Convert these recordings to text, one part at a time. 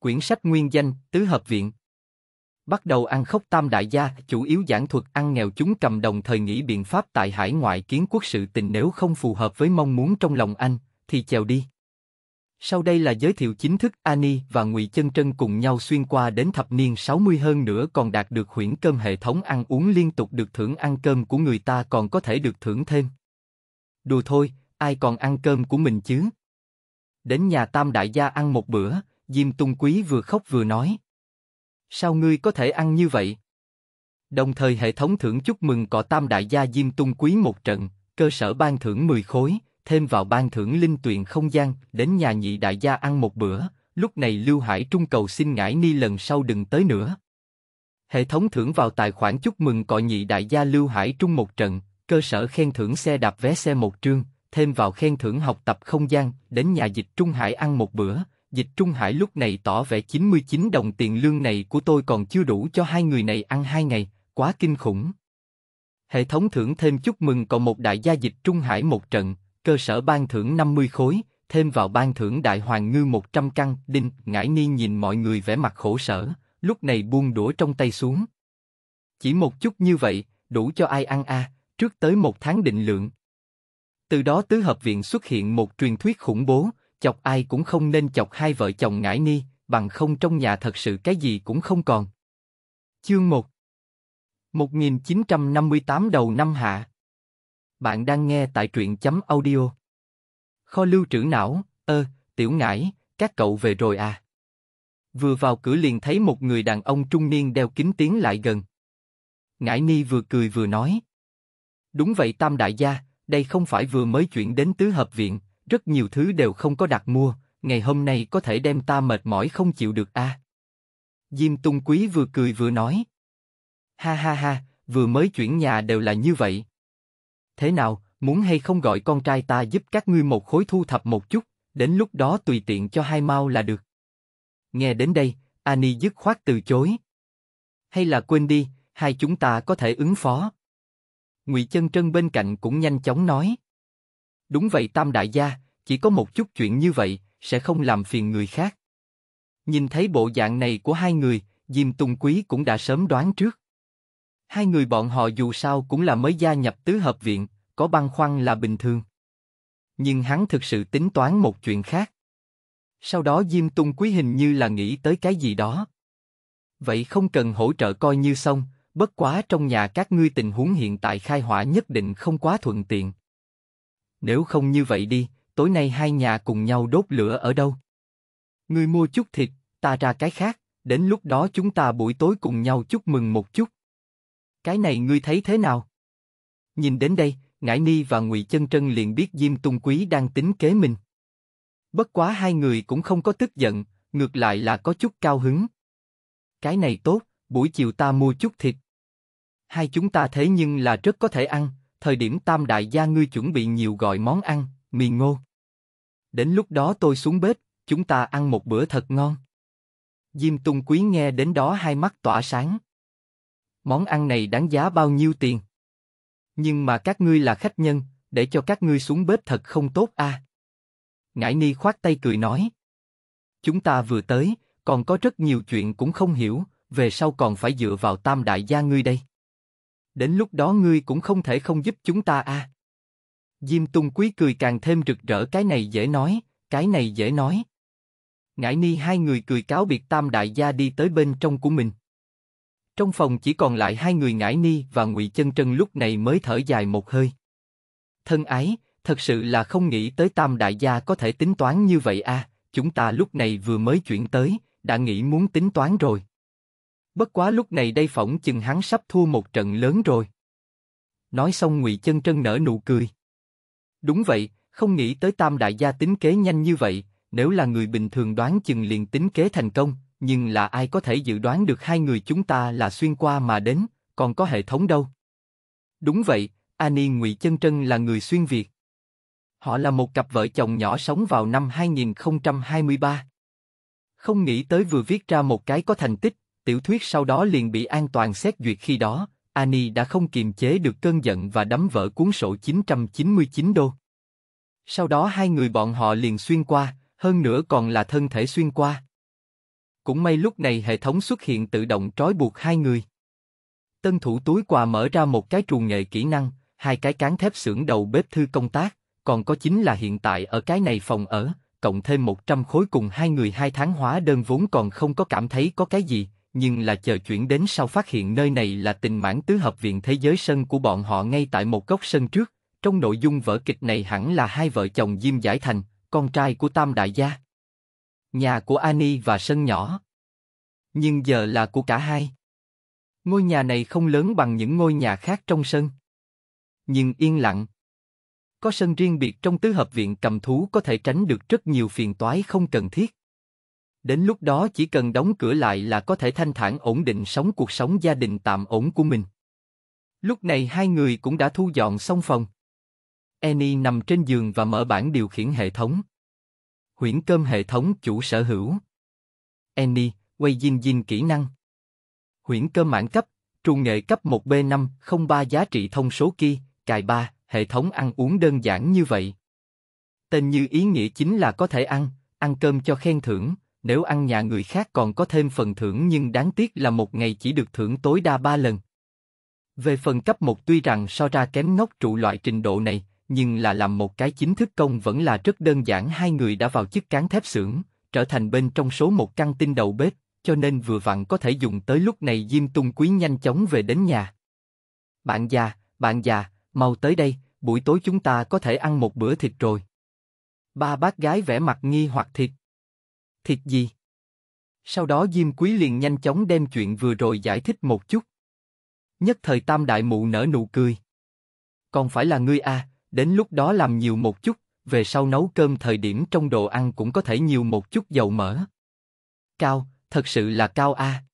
quyển sách nguyên danh Tứ Hợp Viện. Bắt đầu ăn khóc tam đại gia, chủ yếu giảng thuật ăn nghèo chúng cầm đồng thời nghĩ biện pháp tại hải ngoại kiến quốc sự tình nếu không phù hợp với mong muốn trong lòng anh, thì chèo đi. Sau đây là giới thiệu chính thức Ani và Ngụy Chân Trân cùng nhau xuyên qua đến thập niên 60 hơn nữa còn đạt được huyễn cơm hệ thống ăn uống liên tục được thưởng ăn cơm của người ta còn có thể được thưởng thêm. Đùa thôi, ai còn ăn cơm của mình chứ? Đến nhà Tam Đại Gia ăn một bữa, Diêm Tung Quý vừa khóc vừa nói. Sao ngươi có thể ăn như vậy? Đồng thời hệ thống thưởng chúc mừng cọ tam đại gia Diêm Tung Quý một trận, cơ sở ban thưởng 10 khối, thêm vào ban thưởng linh tuyền không gian, đến nhà nhị đại gia ăn một bữa, lúc này Lưu Hải Trung cầu xin ngải ni lần sau đừng tới nữa. Hệ thống thưởng vào tài khoản chúc mừng cọ nhị đại gia Lưu Hải Trung một trận, cơ sở khen thưởng xe đạp vé xe một trương, thêm vào khen thưởng học tập không gian, đến nhà dịch Trung Hải ăn một bữa, dịch Trung Hải lúc này tỏ vẻ 99 đồng tiền lương này của tôi còn chưa đủ cho hai người này ăn hai ngày, quá kinh khủng. Hệ thống thưởng thêm chúc mừng còn một đại gia dịch Trung Hải một trận, cơ sở ban thưởng 50 khối, thêm vào ban thưởng đại hoàng ngư 100 căn, đinh, ngải ni nhìn mọi người vẻ mặt khổ sở, lúc này buông đũa trong tay xuống. Chỉ một chút như vậy, đủ cho ai ăn a à, trước tới một tháng định lượng. Từ đó tứ hợp viện xuất hiện một truyền thuyết khủng bố, chọc ai cũng không nên chọc hai vợ chồng ngải ni, bằng không trong nhà thật sự cái gì cũng không còn. Chương 1 1958 đầu năm hạ Bạn đang nghe tại truyện chấm audio Kho lưu trữ não, ơ, tiểu ngải, các cậu về rồi à? Vừa vào cửa liền thấy một người đàn ông trung niên đeo kính tiến lại gần. Ngải Ni vừa cười vừa nói. Đúng vậy Tam Đại Gia, đây không phải vừa mới chuyển đến tứ hợp viện, rất nhiều thứ đều không có đặt mua, ngày hôm nay có thể đem ta mệt mỏi không chịu được a. À? Diêm Tung Quý vừa cười vừa nói. Ha ha ha, vừa mới chuyển nhà đều là như vậy. Thế nào, muốn hay không gọi con trai ta giúp các ngươi một khối thu thập một chút, đến lúc đó tùy tiện cho hai mau là được. Nghe đến đây, Ani dứt khoát từ chối. Hay là quên đi, hai chúng ta có thể ứng phó. Ngụy Chân Trân bên cạnh cũng nhanh chóng nói. Đúng vậy Tam Đại Gia, chỉ có một chút chuyện như vậy, sẽ không làm phiền người khác. Nhìn thấy bộ dạng này của hai người, Diêm Tùng Quý cũng đã sớm đoán trước. Hai người bọn họ dù sao cũng là mới gia nhập tứ hợp viện, có băn khoăn là bình thường. Nhưng hắn thực sự tính toán một chuyện khác. Sau đó Diêm Tùng Quý hình như là nghĩ tới cái gì đó. Vậy không cần hỗ trợ coi như xong, bất quá trong nhà các ngươi tình huống hiện tại khai hỏa nhất định không quá thuận tiện, nếu không như vậy đi, tối nay hai nhà cùng nhau đốt lửa ở đâu? Ngươi mua chút thịt, ta ra cái khác, đến lúc đó chúng ta buổi tối cùng nhau chúc mừng một chút. Cái này ngươi thấy thế nào? Nhìn đến đây, Ngải Ni và Ngụy Chân Trân liền biết Diêm Tung Quý đang tính kế mình. Bất quá hai người cũng không có tức giận, ngược lại là có chút cao hứng. Cái này tốt, buổi chiều ta mua chút thịt. Hai chúng ta thế nhưng là rất có thể ăn, thời điểm tam đại gia ngươi chuẩn bị nhiều gọi món ăn, mì ngô. Đến lúc đó tôi xuống bếp, chúng ta ăn một bữa thật ngon. Diêm tùng Quý nghe đến đó hai mắt tỏa sáng. Món ăn này đáng giá bao nhiêu tiền? Nhưng mà các ngươi là khách nhân, để cho các ngươi xuống bếp thật không tốt à? Ngải Ni khoát tay cười nói. Chúng ta vừa tới, còn có rất nhiều chuyện cũng không hiểu, về sau còn phải dựa vào tam đại gia ngươi đây. Đến lúc đó ngươi cũng không thể không giúp chúng ta a. À. Diêm Tung Quý cười càng thêm rực rỡ cái này dễ nói, cái này dễ nói. Ngải Ni hai người cười cáo biệt Tam Đại Gia đi tới bên trong của mình. Trong phòng chỉ còn lại hai người Ngải Ni và Ngụy Chân Trân lúc này mới thở dài một hơi. Thân ái, thật sự là không nghĩ tới Tam Đại Gia có thể tính toán như vậy a. À. chúng ta lúc này vừa mới chuyển tới, đã nghĩ muốn tính toán rồi. Bất quá lúc này đây phỏng chừng hắn sắp thua một trận lớn rồi. Nói xong Ngụy Chân Trân nở nụ cười. Đúng vậy, không nghĩ tới tam đại gia tính kế nhanh như vậy, nếu là người bình thường đoán chừng liền tính kế thành công, nhưng là ai có thể dự đoán được hai người chúng ta là xuyên qua mà đến, còn có hệ thống đâu. Đúng vậy, Ani Ngụy Chân Trân là người xuyên Việt. Họ là một cặp vợ chồng nhỏ sống vào năm 2023. Không nghĩ tới vừa viết ra một cái có thành tích, Tiểu thuyết sau đó liền bị an toàn xét duyệt khi đó, Ani đã không kiềm chế được cơn giận và đấm vỡ cuốn sổ 999 đô. Sau đó hai người bọn họ liền xuyên qua, hơn nữa còn là thân thể xuyên qua. Cũng may lúc này hệ thống xuất hiện tự động trói buộc hai người. Tân thủ túi quà mở ra một cái trù nghệ kỹ năng, hai cái cán thép xưởng đầu bếp thư công tác, còn có chính là hiện tại ở cái này phòng ở, cộng thêm 100 khối cùng hai người hai tháng hóa đơn vốn còn không có cảm thấy có cái gì, nhưng là chờ chuyển đến sau phát hiện nơi này là tình mãn tứ hợp viện thế giới sân của bọn họ ngay tại một góc sân trước. Trong nội dung vở kịch này hẳn là hai vợ chồng Diêm Giải Thành, con trai của Tam Đại Gia. Nhà của Ani và sân nhỏ. Nhưng giờ là của cả hai. Ngôi nhà này không lớn bằng những ngôi nhà khác trong sân. Nhưng yên lặng. Có sân riêng biệt trong tứ hợp viện cầm thú có thể tránh được rất nhiều phiền toái không cần thiết Đến lúc đó chỉ cần đóng cửa lại là có thể thanh thản ổn định sống cuộc sống gia đình tạm ổn của mình. Lúc này hai người cũng đã thu dọn xong phòng. Annie nằm trên giường và mở bản điều khiển hệ thống. Huyễn cơm hệ thống chủ sở hữu. Annie, quay dinh dinh kỹ năng. Huyễn cơm mãn cấp, trung nghệ cấp 1B503 giá trị thông số kia, cài 3, hệ thống ăn uống đơn giản như vậy. Tên như ý nghĩa chính là có thể ăn, ăn cơm cho khen thưởng, nếu ăn nhà người khác còn có thêm phần thưởng nhưng đáng tiếc là một ngày chỉ được thưởng tối đa 3 lần. Về phần cấp một tuy rằng so ra kém ngốc trụ loại trình độ này, nhưng là làm một cái chính thức công vẫn là rất đơn giản hai người đã vào chức cán thép xưởng, trở thành bên trong số một căn tin đầu bếp, cho nên vừa vặn có thể dùng tới lúc này Diêm Tung Quý nhanh chóng về đến nhà. Bạn già, bạn già, mau tới đây, buổi tối chúng ta có thể ăn một bữa thịt rồi. Ba bác gái vẻ mặt nghi hoặc thịt. Thiệt gì? Sau đó Diêm Quý liền nhanh chóng đem chuyện vừa rồi giải thích một chút. Nhất thời tam đại mụ nở nụ cười. Còn phải là ngươi a, à, đến lúc đó làm nhiều một chút, về sau nấu cơm thời điểm trong đồ ăn cũng có thể nhiều một chút dầu mỡ. Cao, thật sự là cao a. À.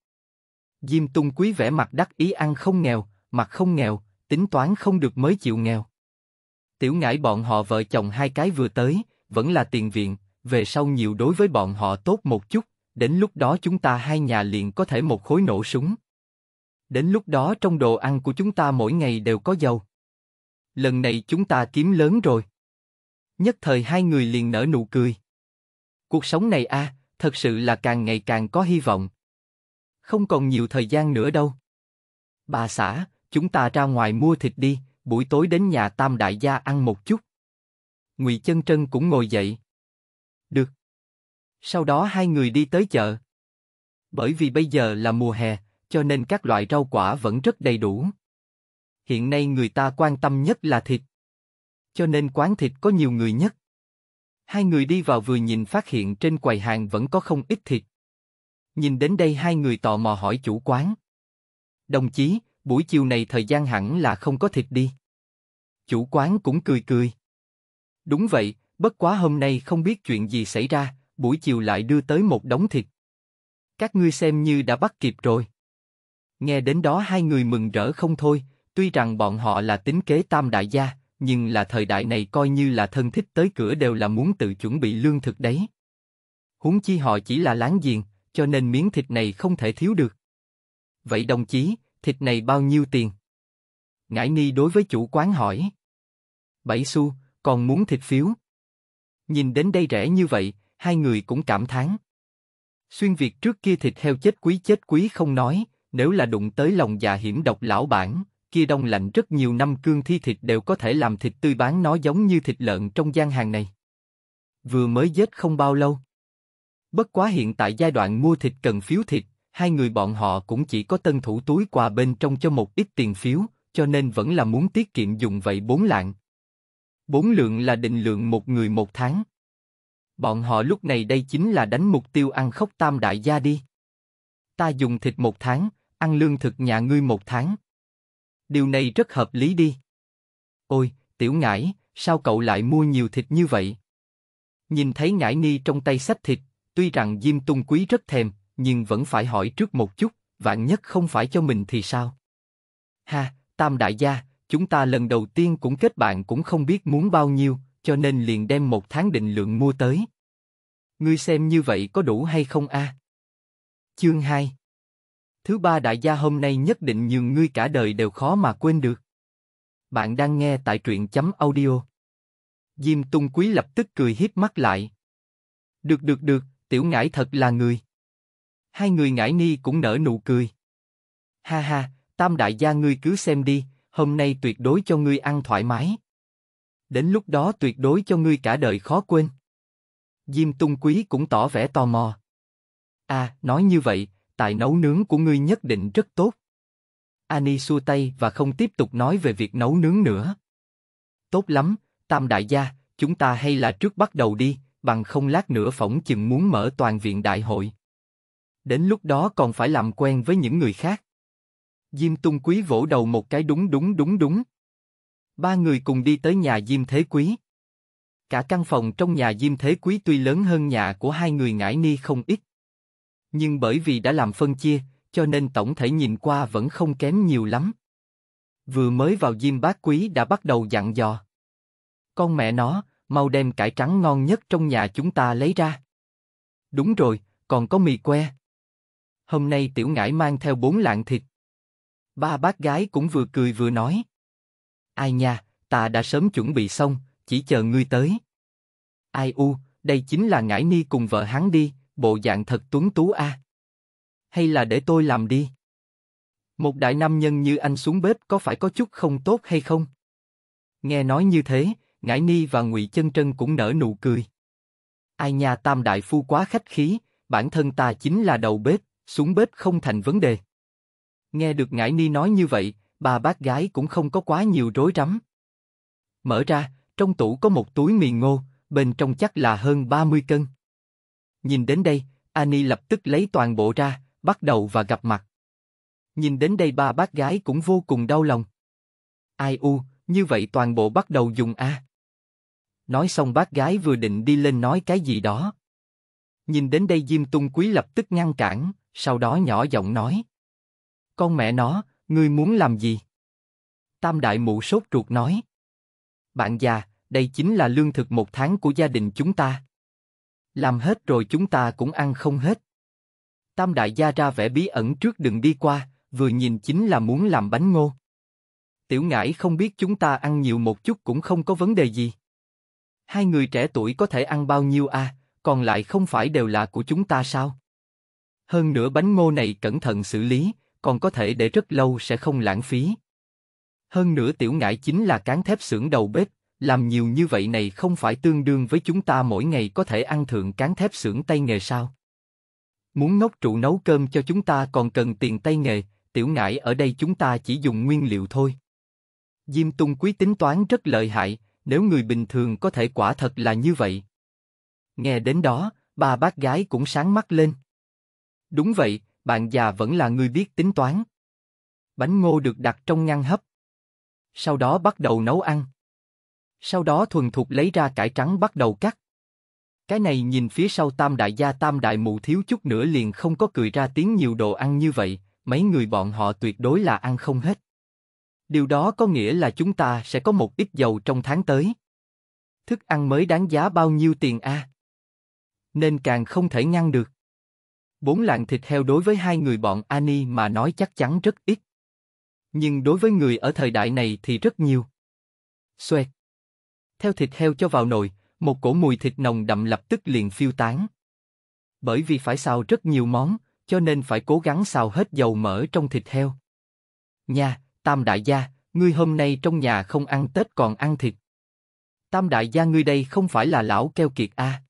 Diêm Tung Quý vẻ mặt đắc ý ăn không nghèo, mặt không nghèo, tính toán không được mới chịu nghèo. Tiểu ngải bọn họ vợ chồng hai cái vừa tới, vẫn là tiền viện, về sau nhiều đối với bọn họ tốt một chút, đến lúc đó chúng ta hai nhà liền có thể một khối nổ súng. Đến lúc đó trong đồ ăn của chúng ta mỗi ngày đều có dầu. Lần này chúng ta kiếm lớn rồi. Nhất thời hai người liền nở nụ cười. Cuộc sống này a, thật sự là càng ngày càng có hy vọng. Không còn nhiều thời gian nữa đâu. Bà xã, chúng ta ra ngoài mua thịt đi, buổi tối đến nhà Tam đại gia ăn một chút. Ngụy Chân Trân cũng ngồi dậy. Sau đó hai người đi tới chợ. Bởi vì bây giờ là mùa hè, cho nên các loại rau quả vẫn rất đầy đủ. Hiện nay người ta quan tâm nhất là thịt. Cho nên quán thịt có nhiều người nhất. Hai người đi vào vừa nhìn phát hiện trên quầy hàng vẫn có không ít thịt. Nhìn đến đây hai người tò mò hỏi chủ quán. Đồng chí, buổi chiều này thời gian hẳn là không có thịt đi. Chủ quán cũng cười cười. Đúng vậy, bất quá hôm nay không biết chuyện gì xảy ra, buổi chiều lại đưa tới một đống thịt. Các ngươi xem như đã bắt kịp rồi. Nghe đến đó hai người mừng rỡ không thôi, tuy rằng bọn họ là tính kế tam đại gia, nhưng là thời đại này coi như là thân thích tới cửa đều là muốn tự chuẩn bị lương thực đấy. Huống chi họ chỉ là láng giềng, cho nên miếng thịt này không thể thiếu được. Vậy đồng chí, thịt này bao nhiêu tiền? Ngải Ni đối với chủ quán hỏi. Bảy xu, còn muốn thịt phiếu. Nhìn đến đây rẻ như vậy, hai người cũng cảm thán. Xuyên Việt trước kia thịt heo chết quý chết quý không nói, nếu là đụng tới lòng già hiểm độc lão bản, kia đông lạnh rất nhiều năm cương thi thịt đều có thể làm thịt tươi bán nó giống như thịt lợn trong gian hàng này. Vừa mới giết không bao lâu. Bất quá hiện tại giai đoạn mua thịt cần phiếu thịt, hai người bọn họ cũng chỉ có tân thủ túi quà bên trong cho một ít tiền phiếu, cho nên vẫn là muốn tiết kiệm dùng vậy bốn lạng. Bốn lượng là định lượng một người một tháng. Bọn họ lúc này đây chính là đánh mục tiêu ăn khóc tam đại gia đi. Ta dùng thịt một tháng, ăn lương thực nhà ngươi một tháng. Điều này rất hợp lý đi. Ôi, tiểu ngải, sao cậu lại mua nhiều thịt như vậy? Nhìn thấy ngải ni trong tay sách thịt, tuy rằng Diêm Tung Quý rất thèm, nhưng vẫn phải hỏi trước một chút, vạn nhất không phải cho mình thì sao? Ha, Tam Đại Gia, chúng ta lần đầu tiên cũng kết bạn cũng không biết muốn bao nhiêu, cho nên liền đem một tháng định lượng mua tới. Ngươi xem như vậy có đủ hay không a? Chương 2 Thứ ba đại gia hôm nay nhất định nhường ngươi cả đời đều khó mà quên được. Bạn đang nghe tại truyện chấm audio. Diêm tung quý lập tức cười hiếp mắt lại. Được được được, tiểu ngải thật là người. Hai người ngải ni cũng nở nụ cười. Ha ha, tam đại gia ngươi cứ xem đi, hôm nay tuyệt đối cho ngươi ăn thoải mái. Đến lúc đó tuyệt đối cho ngươi cả đời khó quên. Diêm Tung Quý cũng tỏ vẻ tò mò. À, nói như vậy, tài nấu nướng của ngươi nhất định rất tốt. Ani xua tay và không tiếp tục nói về việc nấu nướng nữa. Tốt lắm, Tam Đại Gia, chúng ta hay là trước bắt đầu đi, bằng không lát nữa phỏng chừng muốn mở toàn viện đại hội. Đến lúc đó còn phải làm quen với những người khác. Diêm Tung Quý vỗ đầu một cái đúng đúng đúng đúng. Ba người cùng đi tới nhà Diêm Thế Quý. Cả căn phòng trong nhà Diêm Thế Quý tuy lớn hơn nhà của hai người ngải ni không ít. Nhưng bởi vì đã làm phân chia, cho nên tổng thể nhìn qua vẫn không kém nhiều lắm. Vừa mới vào Diêm Bác Quý đã bắt đầu dặn dò. Con mẹ nó, mau đem cải trắng ngon nhất trong nhà chúng ta lấy ra. Đúng rồi, còn có mì que. Hôm nay tiểu ngải mang theo bốn lạng thịt. Ba bác gái cũng vừa cười vừa nói. Ai nha, ta đã sớm chuẩn bị xong, chỉ chờ ngươi tới. Ai u, đây chính là ngải ni cùng vợ hắn đi, bộ dạng thật tuấn tú a. Hay là để tôi làm đi. Một đại nam nhân như anh xuống bếp có phải có chút không tốt hay không? Nghe nói như thế, ngải ni và ngụy chân trân cũng nở nụ cười. Ai nha tam đại phu quá khách khí, bản thân ta chính là đầu bếp, xuống bếp không thành vấn đề. Nghe được ngải ni nói như vậy, ba bác gái cũng không có quá nhiều rối rắm. Mở ra, trong tủ có một túi mì ngô, bên trong chắc là hơn 30 cân. Nhìn đến đây, Ani lập tức lấy toàn bộ ra, bắt đầu và gặp mặt. Nhìn đến đây ba bác gái cũng vô cùng đau lòng. Ai u, như vậy toàn bộ bắt đầu dùng A. Nói xong bác gái vừa định đi lên nói cái gì đó. Nhìn đến đây Diêm Tung Quý lập tức ngăn cản, sau đó nhỏ giọng nói. Con mẹ nó, Ngươi muốn làm gì? Tam đại mụ sốt ruột nói. Bạn già, đây chính là lương thực một tháng của gia đình chúng ta. Làm hết rồi chúng ta cũng ăn không hết. Tam đại gia ra vẻ bí ẩn trước đừng đi qua, vừa nhìn chính là muốn làm bánh ngô. Tiểu ngải không biết chúng ta ăn nhiều một chút cũng không có vấn đề gì. Hai người trẻ tuổi có thể ăn bao nhiêu à, còn lại không phải đều là của chúng ta sao? Hơn nữa bánh ngô này cẩn thận xử lý, còn có thể để rất lâu sẽ không lãng phí. Hơn nữa tiểu ngải chính là cán thép xưởng đầu bếp, làm nhiều như vậy này không phải tương đương với chúng ta mỗi ngày có thể ăn thượng cán thép xưởng tay nghề sao? Muốn ngốc trụ nấu cơm cho chúng ta còn cần tiền tay nghề, tiểu ngải ở đây chúng ta chỉ dùng nguyên liệu thôi. Diêm Tung Quý tính toán rất lợi hại, nếu người bình thường có thể quả thật là như vậy. Nghe đến đó, ba bác gái cũng sáng mắt lên. Đúng vậy, bạn già vẫn là người biết tính toán. Bánh ngô được đặt trong ngăn hấp. Sau đó bắt đầu nấu ăn. Sau đó thuần thục lấy ra cải trắng bắt đầu cắt. Cái này nhìn phía sau tam đại gia tam đại mụ thiếu chút nữa liền không có cười ra tiếng nhiều đồ ăn như vậy, mấy người bọn họ tuyệt đối là ăn không hết. Điều đó có nghĩa là chúng ta sẽ có một ít dầu trong tháng tới. Thức ăn mới đáng giá bao nhiêu tiền a? À? Nên càng không thể ngăn được. Bốn lạng thịt heo đối với hai người bọn Ani mà nói chắc chắn rất ít. Nhưng đối với người ở thời đại này thì rất nhiều. Xoẹt. Theo thịt heo cho vào nồi, một cổ mùi thịt nồng đậm lập tức liền phiêu tán. Bởi vì phải xào rất nhiều món, cho nên phải cố gắng xào hết dầu mỡ trong thịt heo. Nha, Tam Đại Gia, ngươi hôm nay trong nhà không ăn Tết còn ăn thịt. Tam Đại Gia ngươi đây không phải là lão keo kiệt a? À.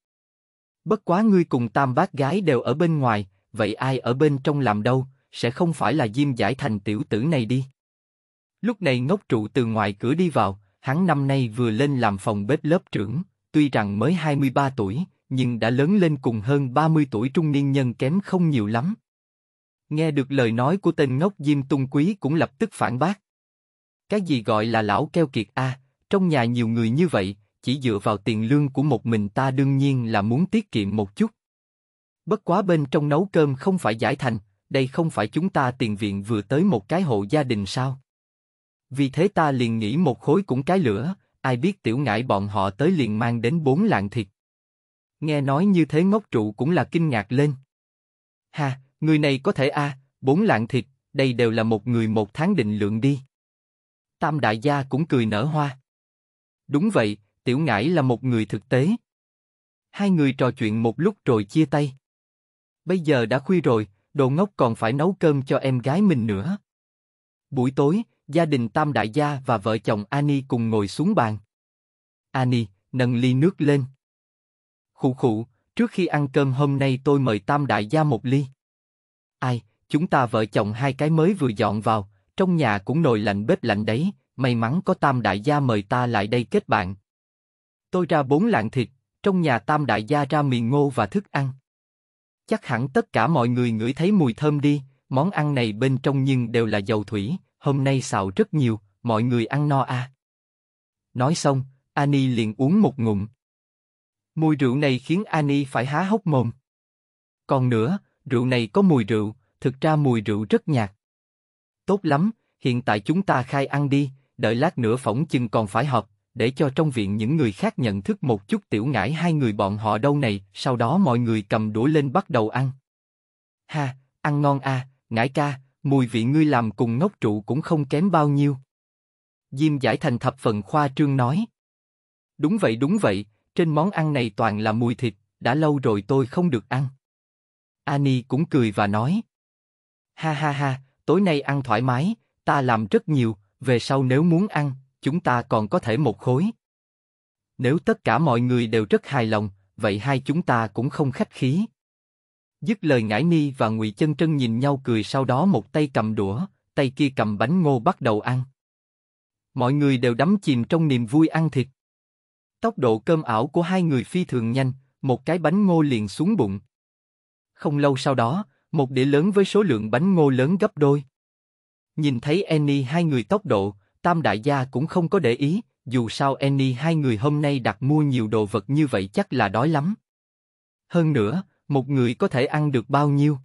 Bất quá ngươi cùng tam bác gái đều ở bên ngoài, vậy ai ở bên trong làm đâu, sẽ không phải là Diêm Giải Thành tiểu tử này đi. Lúc này ngốc trụ từ ngoài cửa đi vào, hắn năm nay vừa lên làm phòng bếp lớp trưởng, tuy rằng mới 23 tuổi, nhưng đã lớn lên cùng hơn 30 tuổi trung niên nhân kém không nhiều lắm. Nghe được lời nói của tên ngốc Diêm Tung Quý cũng lập tức phản bác. Cái gì gọi là lão keo kiệt a? À, trong nhà nhiều người như vậy, chỉ dựa vào tiền lương của một mình ta đương nhiên là muốn tiết kiệm một chút. Bất quá bên trong nấu cơm không phải giải thành, đây không phải chúng ta tiền viện vừa tới một cái hộ gia đình sao? Vì thế ta liền nghĩ một khối cũng cái lửa, ai biết tiểu ngại bọn họ tới liền mang đến bốn lạng thịt. Nghe nói như thế ngốc trụ cũng là kinh ngạc lên. Ha, người này có thể a, à, bốn lạng thịt, đây đều là một người một tháng định lượng đi. Tam đại gia cũng cười nở hoa. Đúng vậy, Tiểu Ngải là một người thực tế. Hai người trò chuyện một lúc rồi chia tay. Bây giờ đã khuya rồi, đồ ngốc còn phải nấu cơm cho em gái mình nữa. Buổi tối, gia đình Tam Đại Gia và vợ chồng Ani cùng ngồi xuống bàn. Ani, nâng ly nước lên. Khụ khụ, trước khi ăn cơm hôm nay tôi mời Tam Đại Gia một ly. Ai, chúng ta vợ chồng hai cái mới vừa dọn vào, trong nhà cũng nồi lạnh bếp lạnh đấy, may mắn có Tam Đại Gia mời ta lại đây kết bạn, Tôi ra bốn lạng thịt, trong nhà tam đại gia ra mì ngô và thức ăn. Chắc hẳn tất cả mọi người ngửi thấy mùi thơm đi, món ăn này bên trong nhưng đều là dầu thủy, hôm nay xào rất nhiều, mọi người ăn no à. Nói xong, Ani liền uống một ngụm. Mùi rượu này khiến Ani phải há hốc mồm. Còn nữa, rượu này có mùi rượu, thực ra mùi rượu rất nhạt. Tốt lắm, hiện tại chúng ta khai ăn đi, đợi lát nữa phỏng chừng còn phải họp, để cho trong viện những người khác nhận thức một chút tiểu ngải hai người bọn họ đâu này, sau đó mọi người cầm đũa lên bắt đầu ăn. Ha, ăn ngon à, ngải ca, mùi vị ngươi làm cùng ngốc trụ cũng không kém bao nhiêu. Diêm giải thành thập phần khoa trương nói. Đúng vậy đúng vậy, trên món ăn này toàn là mùi thịt, đã lâu rồi tôi không được ăn. Ani cũng cười và nói. Ha ha ha, tối nay ăn thoải mái, ta làm rất nhiều, về sau nếu muốn ăn, chúng ta còn có thể một khối. Nếu tất cả mọi người đều rất hài lòng, vậy hai chúng ta cũng không khách khí. Dứt lời Ngải Ni và Ngụy Chân Trân nhìn nhau cười sau đó một tay cầm đũa, tay kia cầm bánh ngô bắt đầu ăn. Mọi người đều đắm chìm trong niềm vui ăn thịt. Tốc độ cơm ảo của hai người phi thường nhanh, một cái bánh ngô liền xuống bụng. Không lâu sau đó, một đĩa lớn với số lượng bánh ngô lớn gấp đôi. Nhìn thấy Annie hai người tốc độ, Tam đại gia cũng không có để ý, dù sao Annie hai người hôm nay đặt mua nhiều đồ vật như vậy chắc là đói lắm. Hơn nữa, một người có thể ăn được bao nhiêu?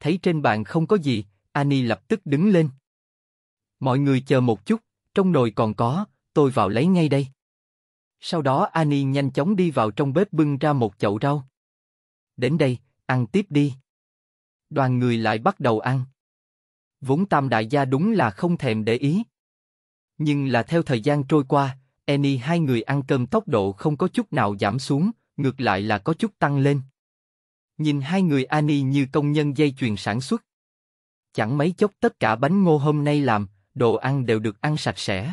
Thấy trên bàn không có gì, Annie lập tức đứng lên. Mọi người chờ một chút, trong nồi còn có, tôi vào lấy ngay đây. Sau đó Annie nhanh chóng đi vào trong bếp bưng ra một chậu rau. Đến đây, ăn tiếp đi. Đoàn người lại bắt đầu ăn. Vốn tam đại gia đúng là không thèm để ý, nhưng là theo thời gian trôi qua, Annie hai người ăn cơm tốc độ không có chút nào giảm xuống, ngược lại là có chút tăng lên. Nhìn hai người Annie như công nhân dây chuyền sản xuất. Chẳng mấy chốc tất cả bánh ngô hôm nay làm, đồ ăn đều được ăn sạch sẽ.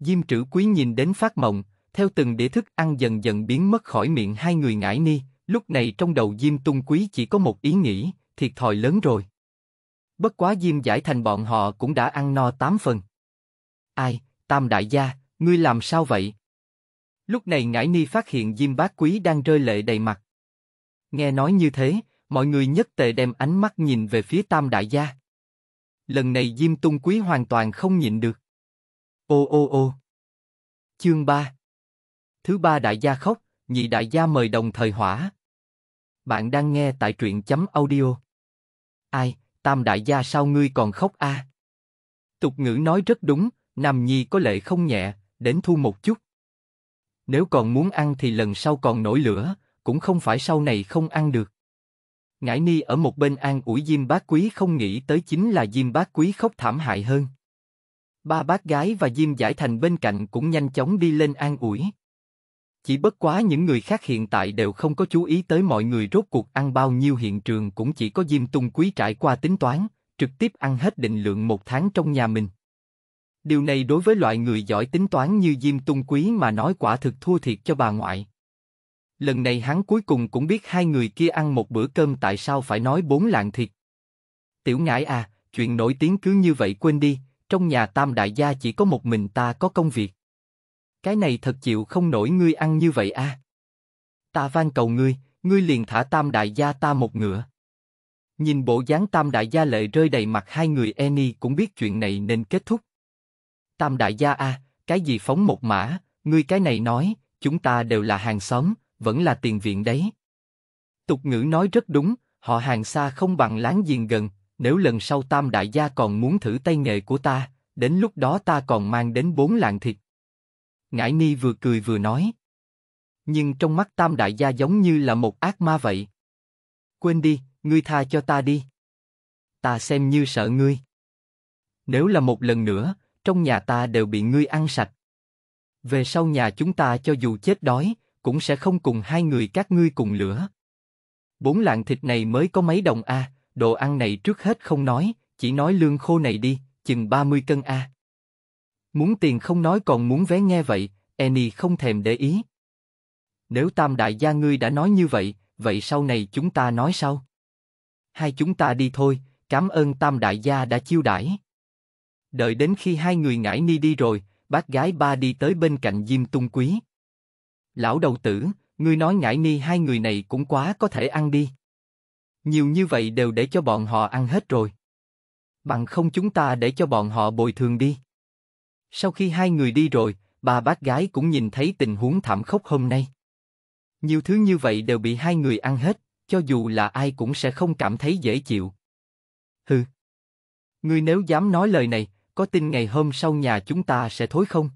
Diêm trữ quý nhìn đến phát mộng, theo từng đĩa thức ăn dần dần biến mất khỏi miệng hai người ngải ni, lúc này trong đầu Diêm tung quý chỉ có một ý nghĩ, thiệt thòi lớn rồi. Bất quá Diêm giải thành bọn họ cũng đã ăn no tám phần. Ai, Tam Đại Gia, ngươi làm sao vậy? Lúc này Ngải Ni phát hiện Diêm Bác Quý đang rơi lệ đầy mặt. Nghe nói như thế, mọi người nhất tề đem ánh mắt nhìn về phía Tam Đại Gia. Lần này Diêm Tung Quý hoàn toàn không nhịn được. Ô ô ô. Chương 3 Thứ ba đại gia khóc, nhị đại gia mời đồng thời hỏa. Bạn đang nghe tại truyện chấm audio. Ai, tam đại gia sao ngươi còn khóc a? À? Tục ngữ nói rất đúng, Nam Nhi có lệ không nhẹ, đến thu một chút. Nếu còn muốn ăn thì lần sau còn nổi lửa, cũng không phải sau này không ăn được. Ngải Ni ở một bên an ủi Diêm Bác Quý không nghĩ tới chính là Diêm Bác Quý khóc thảm hại hơn. Ba bác gái và Diêm Giải Thành bên cạnh cũng nhanh chóng đi lên an ủi. Chỉ bất quá những người khác hiện tại đều không có chú ý tới mọi người rốt cuộc ăn bao nhiêu hiện trường cũng chỉ có Diêm Tung Quý trải qua tính toán, trực tiếp ăn hết định lượng một tháng trong nhà mình. Điều này đối với loại người giỏi tính toán như Diêm Tung Quý mà nói quả thực thua thiệt cho bà ngoại. Lần này hắn cuối cùng cũng biết hai người kia ăn một bữa cơm tại sao phải nói bốn lạng thịt. Tiểu ngãi à, chuyện nổi tiếng cứ như vậy quên đi, trong nhà tam đại gia chỉ có một mình ta có công việc. Cái này thật chịu không nổi ngươi ăn như vậy à. Ta van cầu ngươi, ngươi liền thả tam đại gia ta một ngựa. Nhìn bộ dáng tam đại gia lệ rơi đầy mặt hai người Eni cũng biết chuyện này nên kết thúc. Tam đại gia a, à, cái gì phóng một mã, ngươi cái này nói, chúng ta đều là hàng xóm, vẫn là tiền viện đấy. Tục ngữ nói rất đúng, họ hàng xa không bằng láng giềng gần, nếu lần sau tam đại gia còn muốn thử tay nghề của ta, đến lúc đó ta còn mang đến bốn lạng thịt. Ngải Ni vừa cười vừa nói. Nhưng trong mắt tam đại gia giống như là một ác ma vậy. Quên đi, ngươi tha cho ta đi. Ta xem như sợ ngươi. Nếu là một lần nữa, trong nhà ta đều bị ngươi ăn sạch. Về sau nhà chúng ta cho dù chết đói, cũng sẽ không cùng hai người các ngươi cùng lửa. Bốn lạng thịt này mới có mấy đồng a, đồ ăn này trước hết không nói, chỉ nói lương khô này đi, chừng 30 cân a. Muốn tiền không nói còn muốn vé nghe vậy, Annie không thèm để ý. Nếu tam đại gia ngươi đã nói như vậy, vậy sau này chúng ta nói sau. Hai chúng ta đi thôi, cảm ơn tam đại gia đã chiêu đãi. Đợi đến khi hai người ngải ni đi rồi, bác gái ba đi tới bên cạnh Diêm Tung Quý. Lão đầu tử, ngươi nói ngải ni hai người này cũng quá có thể ăn đi. Nhiều như vậy đều để cho bọn họ ăn hết rồi. Bằng không chúng ta để cho bọn họ bồi thường đi. Sau khi hai người đi rồi, bà bác gái cũng nhìn thấy tình huống thảm khốc hôm nay. Nhiều thứ như vậy đều bị hai người ăn hết, cho dù là ai cũng sẽ không cảm thấy dễ chịu. Hừ. Ngươi nếu dám nói lời này, có tin ngày hôm sau nhà chúng ta sẽ thối không?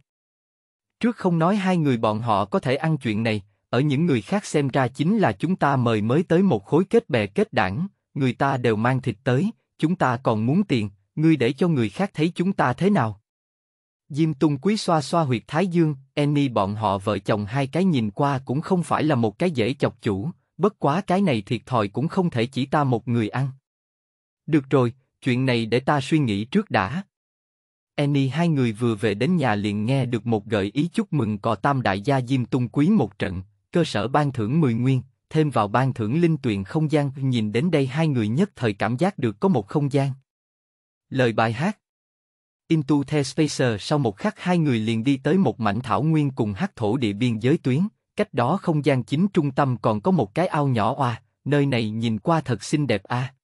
Trước không nói hai người bọn họ có thể ăn chuyện này, ở những người khác xem ra chính là chúng ta mời mới tới một khối kết bè kết đảng, người ta đều mang thịt tới, chúng ta còn muốn tiền, ngươi để cho người khác thấy chúng ta thế nào? Diêm Tung Quý xoa xoa huyệt Thái Dương, Annie bọn họ vợ chồng hai cái nhìn qua cũng không phải là một cái dễ chọc chủ, bất quá cái này thiệt thòi cũng không thể chỉ ta một người ăn. Được rồi, chuyện này để ta suy nghĩ trước đã. Annie hai người vừa về đến nhà liền nghe được một gợi ý chúc mừng cò tam đại gia Diêm Tung Quý một trận, cơ sở ban thưởng 10 nguyên, thêm vào ban thưởng linh tuyền không gian nhìn đến đây hai người nhất thời cảm giác được có một không gian. Lời bài hát Into the Spacer sau một khắc hai người liền đi tới một mảnh thảo nguyên cùng hát thổ địa biên giới tuyến, cách đó không gian chính trung tâm còn có một cái ao nhỏ oa, nơi này nhìn qua thật xinh đẹp a. À.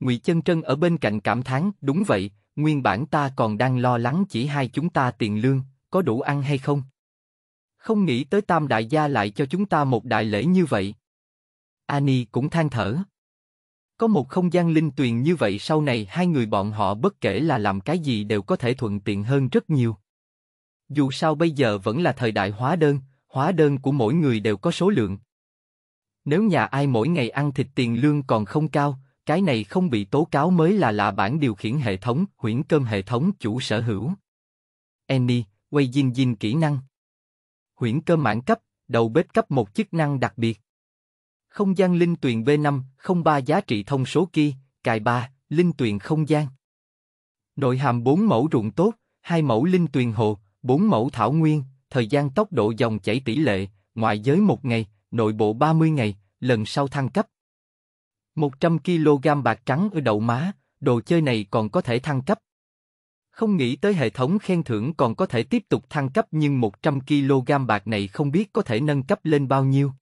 Ngụy Chân Trân ở bên cạnh cảm thán, đúng vậy, nguyên bản ta còn đang lo lắng chỉ hai chúng ta tiền lương, có đủ ăn hay không. Không nghĩ tới tam đại gia lại cho chúng ta một đại lễ như vậy. Ani cũng than thở. Có một không gian linh tuyền như vậy sau này hai người bọn họ bất kể là làm cái gì đều có thể thuận tiện hơn rất nhiều. Dù sao bây giờ vẫn là thời đại hóa đơn, hóa đơn của mỗi người đều có số lượng. Nếu nhà ai mỗi ngày ăn thịt tiền lương còn không cao, cái này không bị tố cáo mới là là bản điều khiển hệ thống, huyễn cơm hệ thống chủ sở hữu. Annie, quay dinh dinh kỹ năng. Huyễn cơm mãn cấp, đầu bếp cấp một chức năng đặc biệt. Không gian linh tuyền B5, 03 giá trị thông số kia, cài 3, linh tuyền không gian. Nội hàm 4 mẫu ruộng tốt, 2 mẫu linh tuyền hồ, 4 mẫu thảo nguyên, thời gian tốc độ dòng chảy tỷ lệ, ngoại giới 1 ngày, nội bộ 30 ngày, lần sau thăng cấp. 100 kg bạc trắng ở đậu má, đồ chơi này còn có thể thăng cấp. Không nghĩ tới hệ thống khen thưởng còn có thể tiếp tục thăng cấp nhưng 100 kg bạc này không biết có thể nâng cấp lên bao nhiêu.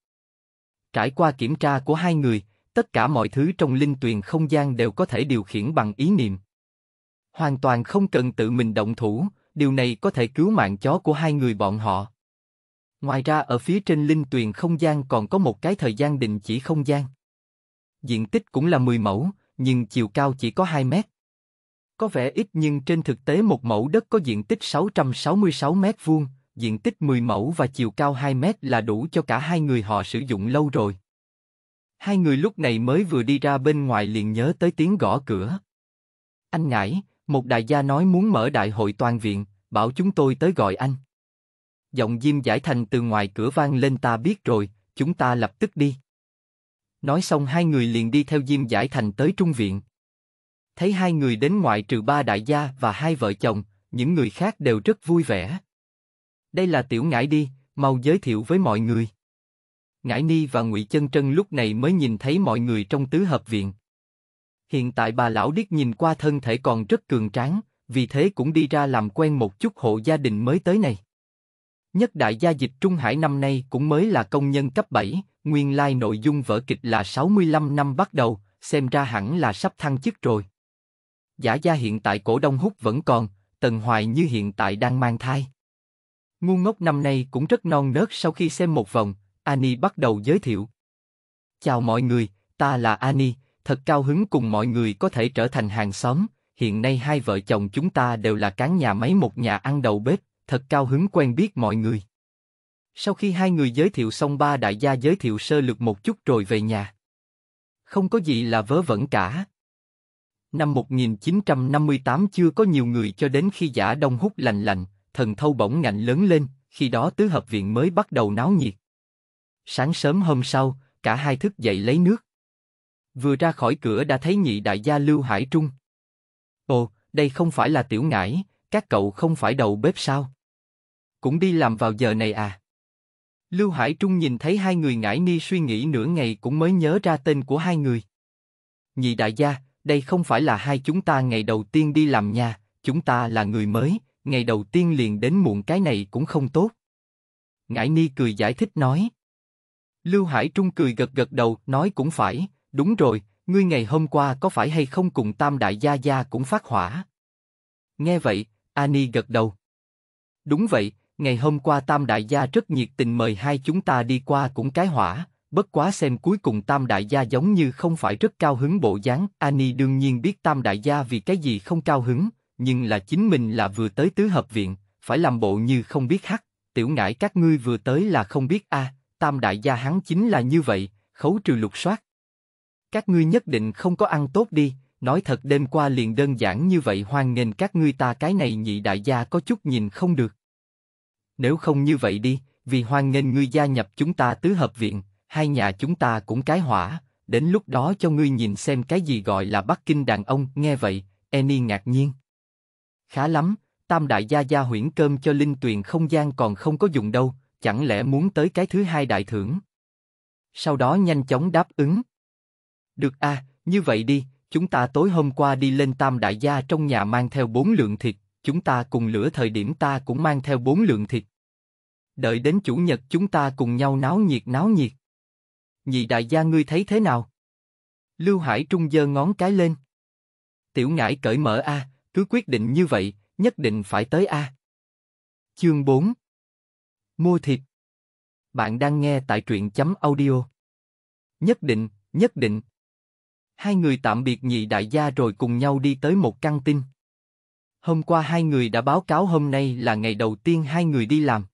Trải qua kiểm tra của hai người, tất cả mọi thứ trong linh tuyền không gian đều có thể điều khiển bằng ý niệm. Hoàn toàn không cần tự mình động thủ, điều này có thể cứu mạng chó của hai người bọn họ. Ngoài ra ở phía trên linh tuyền không gian còn có một cái thời gian định chỉ không gian diện tích cũng là 10 mẫu, nhưng chiều cao chỉ có 2 mét. Có vẻ ít nhưng trên thực tế một mẫu đất có diện tích 666 mét vuông, diện tích 10 mẫu và chiều cao 2 mét là đủ cho cả hai người họ sử dụng lâu rồi. Hai người lúc này mới vừa đi ra bên ngoài liền nhớ tới tiếng gõ cửa. Anh Ngải, một đại gia nói muốn mở đại hội toàn viện, bảo chúng tôi tới gọi anh. Giọng Diêm Giải Thành từ ngoài cửa vang lên ta biết rồi, chúng ta lập tức đi. Nói xong hai người liền đi theo Diêm Giải Thành tới trung viện. Thấy hai người đến ngoại trừ ba đại gia và hai vợ chồng, những người khác đều rất vui vẻ. Đây là tiểu ngải đi, mau giới thiệu với mọi người. Ngải Ni và Ngụy Chân Trân lúc này mới nhìn thấy mọi người trong tứ hợp viện. Hiện tại bà lão điếc nhìn qua thân thể còn rất cường tráng, vì thế cũng đi ra làm quen một chút hộ gia đình mới tới này. Nhất đại gia dịch Trung Hải năm nay cũng mới là công nhân cấp 7, nguyên lai nội dung vở kịch là 65 năm bắt đầu, xem ra hẳn là sắp thăng chức rồi. Giả gia hiện tại cổ đông hút vẫn còn, Tần Hoài như hiện tại đang mang thai. Ngu ngốc năm nay cũng rất non nớt sau khi xem một vòng, Ani bắt đầu giới thiệu. Chào mọi người, ta là Ani, thật cao hứng cùng mọi người có thể trở thành hàng xóm, hiện nay hai vợ chồng chúng ta đều là cán nhà máy một nhà ăn đầu bếp, thật cao hứng quen biết mọi người. Sau khi hai người giới thiệu xong ba đại gia giới thiệu sơ lược một chút rồi về nhà. Không có gì là vớ vẩn cả. Năm 1958 chưa có nhiều người cho đến khi giả đông hút lành lành thần thâu bỗng ngạnh lớn lên, khi đó tứ hợp viện mới bắt đầu náo nhiệt. Sáng sớm hôm sau, cả hai thức dậy lấy nước. Vừa ra khỏi cửa đã thấy nhị đại gia Lưu Hải Trung. Ồ, đây không phải là tiểu ngải, các cậu không phải đầu bếp sao? Cũng đi làm vào giờ này à? Lưu Hải Trung nhìn thấy hai người ngải ni suy nghĩ nửa ngày cũng mới nhớ ra tên của hai người. Nhị đại gia, đây không phải là hai chúng ta ngày đầu tiên đi làm nhà, chúng ta là người mới, ngày đầu tiên liền đến muộn cái này cũng không tốt. Ngải ni cười giải thích nói. Lưu Hải Trung cười gật gật đầu, nói cũng phải, đúng rồi, ngươi ngày hôm qua có phải hay không cùng tam đại gia gia cũng phát hỏa. Nghe vậy, Ani gật đầu. Đúng vậy, ngày hôm qua Tam Đại Gia rất nhiệt tình mời hai chúng ta đi qua cũng cái hỏa, bất quá xem cuối cùng Tam Đại Gia giống như không phải rất cao hứng bộ dáng. Ani đương nhiên biết Tam Đại Gia vì cái gì không cao hứng, nhưng là chính mình là vừa tới tứ hợp viện, phải làm bộ như không biết hắc. Tiểu ngải các ngươi vừa tới là không biết a, à, Tam Đại Gia hắn chính là như vậy, khấu trừ lục soát. Các ngươi nhất định không có ăn tốt đi, nói thật đêm qua liền đơn giản như vậy hoan nghênh các ngươi ta cái này nhị đại gia có chút nhìn không được nếu không như vậy đi, vì hoan nghênh ngươi gia nhập chúng ta tứ hợp viện, hai nhà chúng ta cũng cái hỏa, đến lúc đó cho ngươi nhìn xem cái gì gọi là Bắc Kinh đàn ông, nghe vậy, Eni ngạc nhiên. Khá lắm, tam đại gia gia huyễn cơm cho linh tuyền không gian còn không có dùng đâu, chẳng lẽ muốn tới cái thứ hai đại thưởng. Sau đó nhanh chóng đáp ứng. Được a, à, như vậy đi, chúng ta tối hôm qua đi lên tam đại gia trong nhà mang theo bốn lượng thịt, chúng ta cùng lửa thời điểm ta cũng mang theo bốn lượng thịt, Đợi đến chủ nhật chúng ta cùng nhau náo nhiệt náo nhiệt. Nhị đại gia ngươi thấy thế nào? Lưu Hải Trung giơ ngón cái lên. Tiểu ngải cởi mở a, cứ quyết định như vậy, nhất định phải tới a. Chương 4 Mua thịt Bạn đang nghe tại truyện chấm audio. Nhất định, nhất định. Hai người tạm biệt nhị đại gia rồi cùng nhau đi tới một căn tin. Hôm qua hai người đã báo cáo hôm nay là ngày đầu tiên hai người đi làm.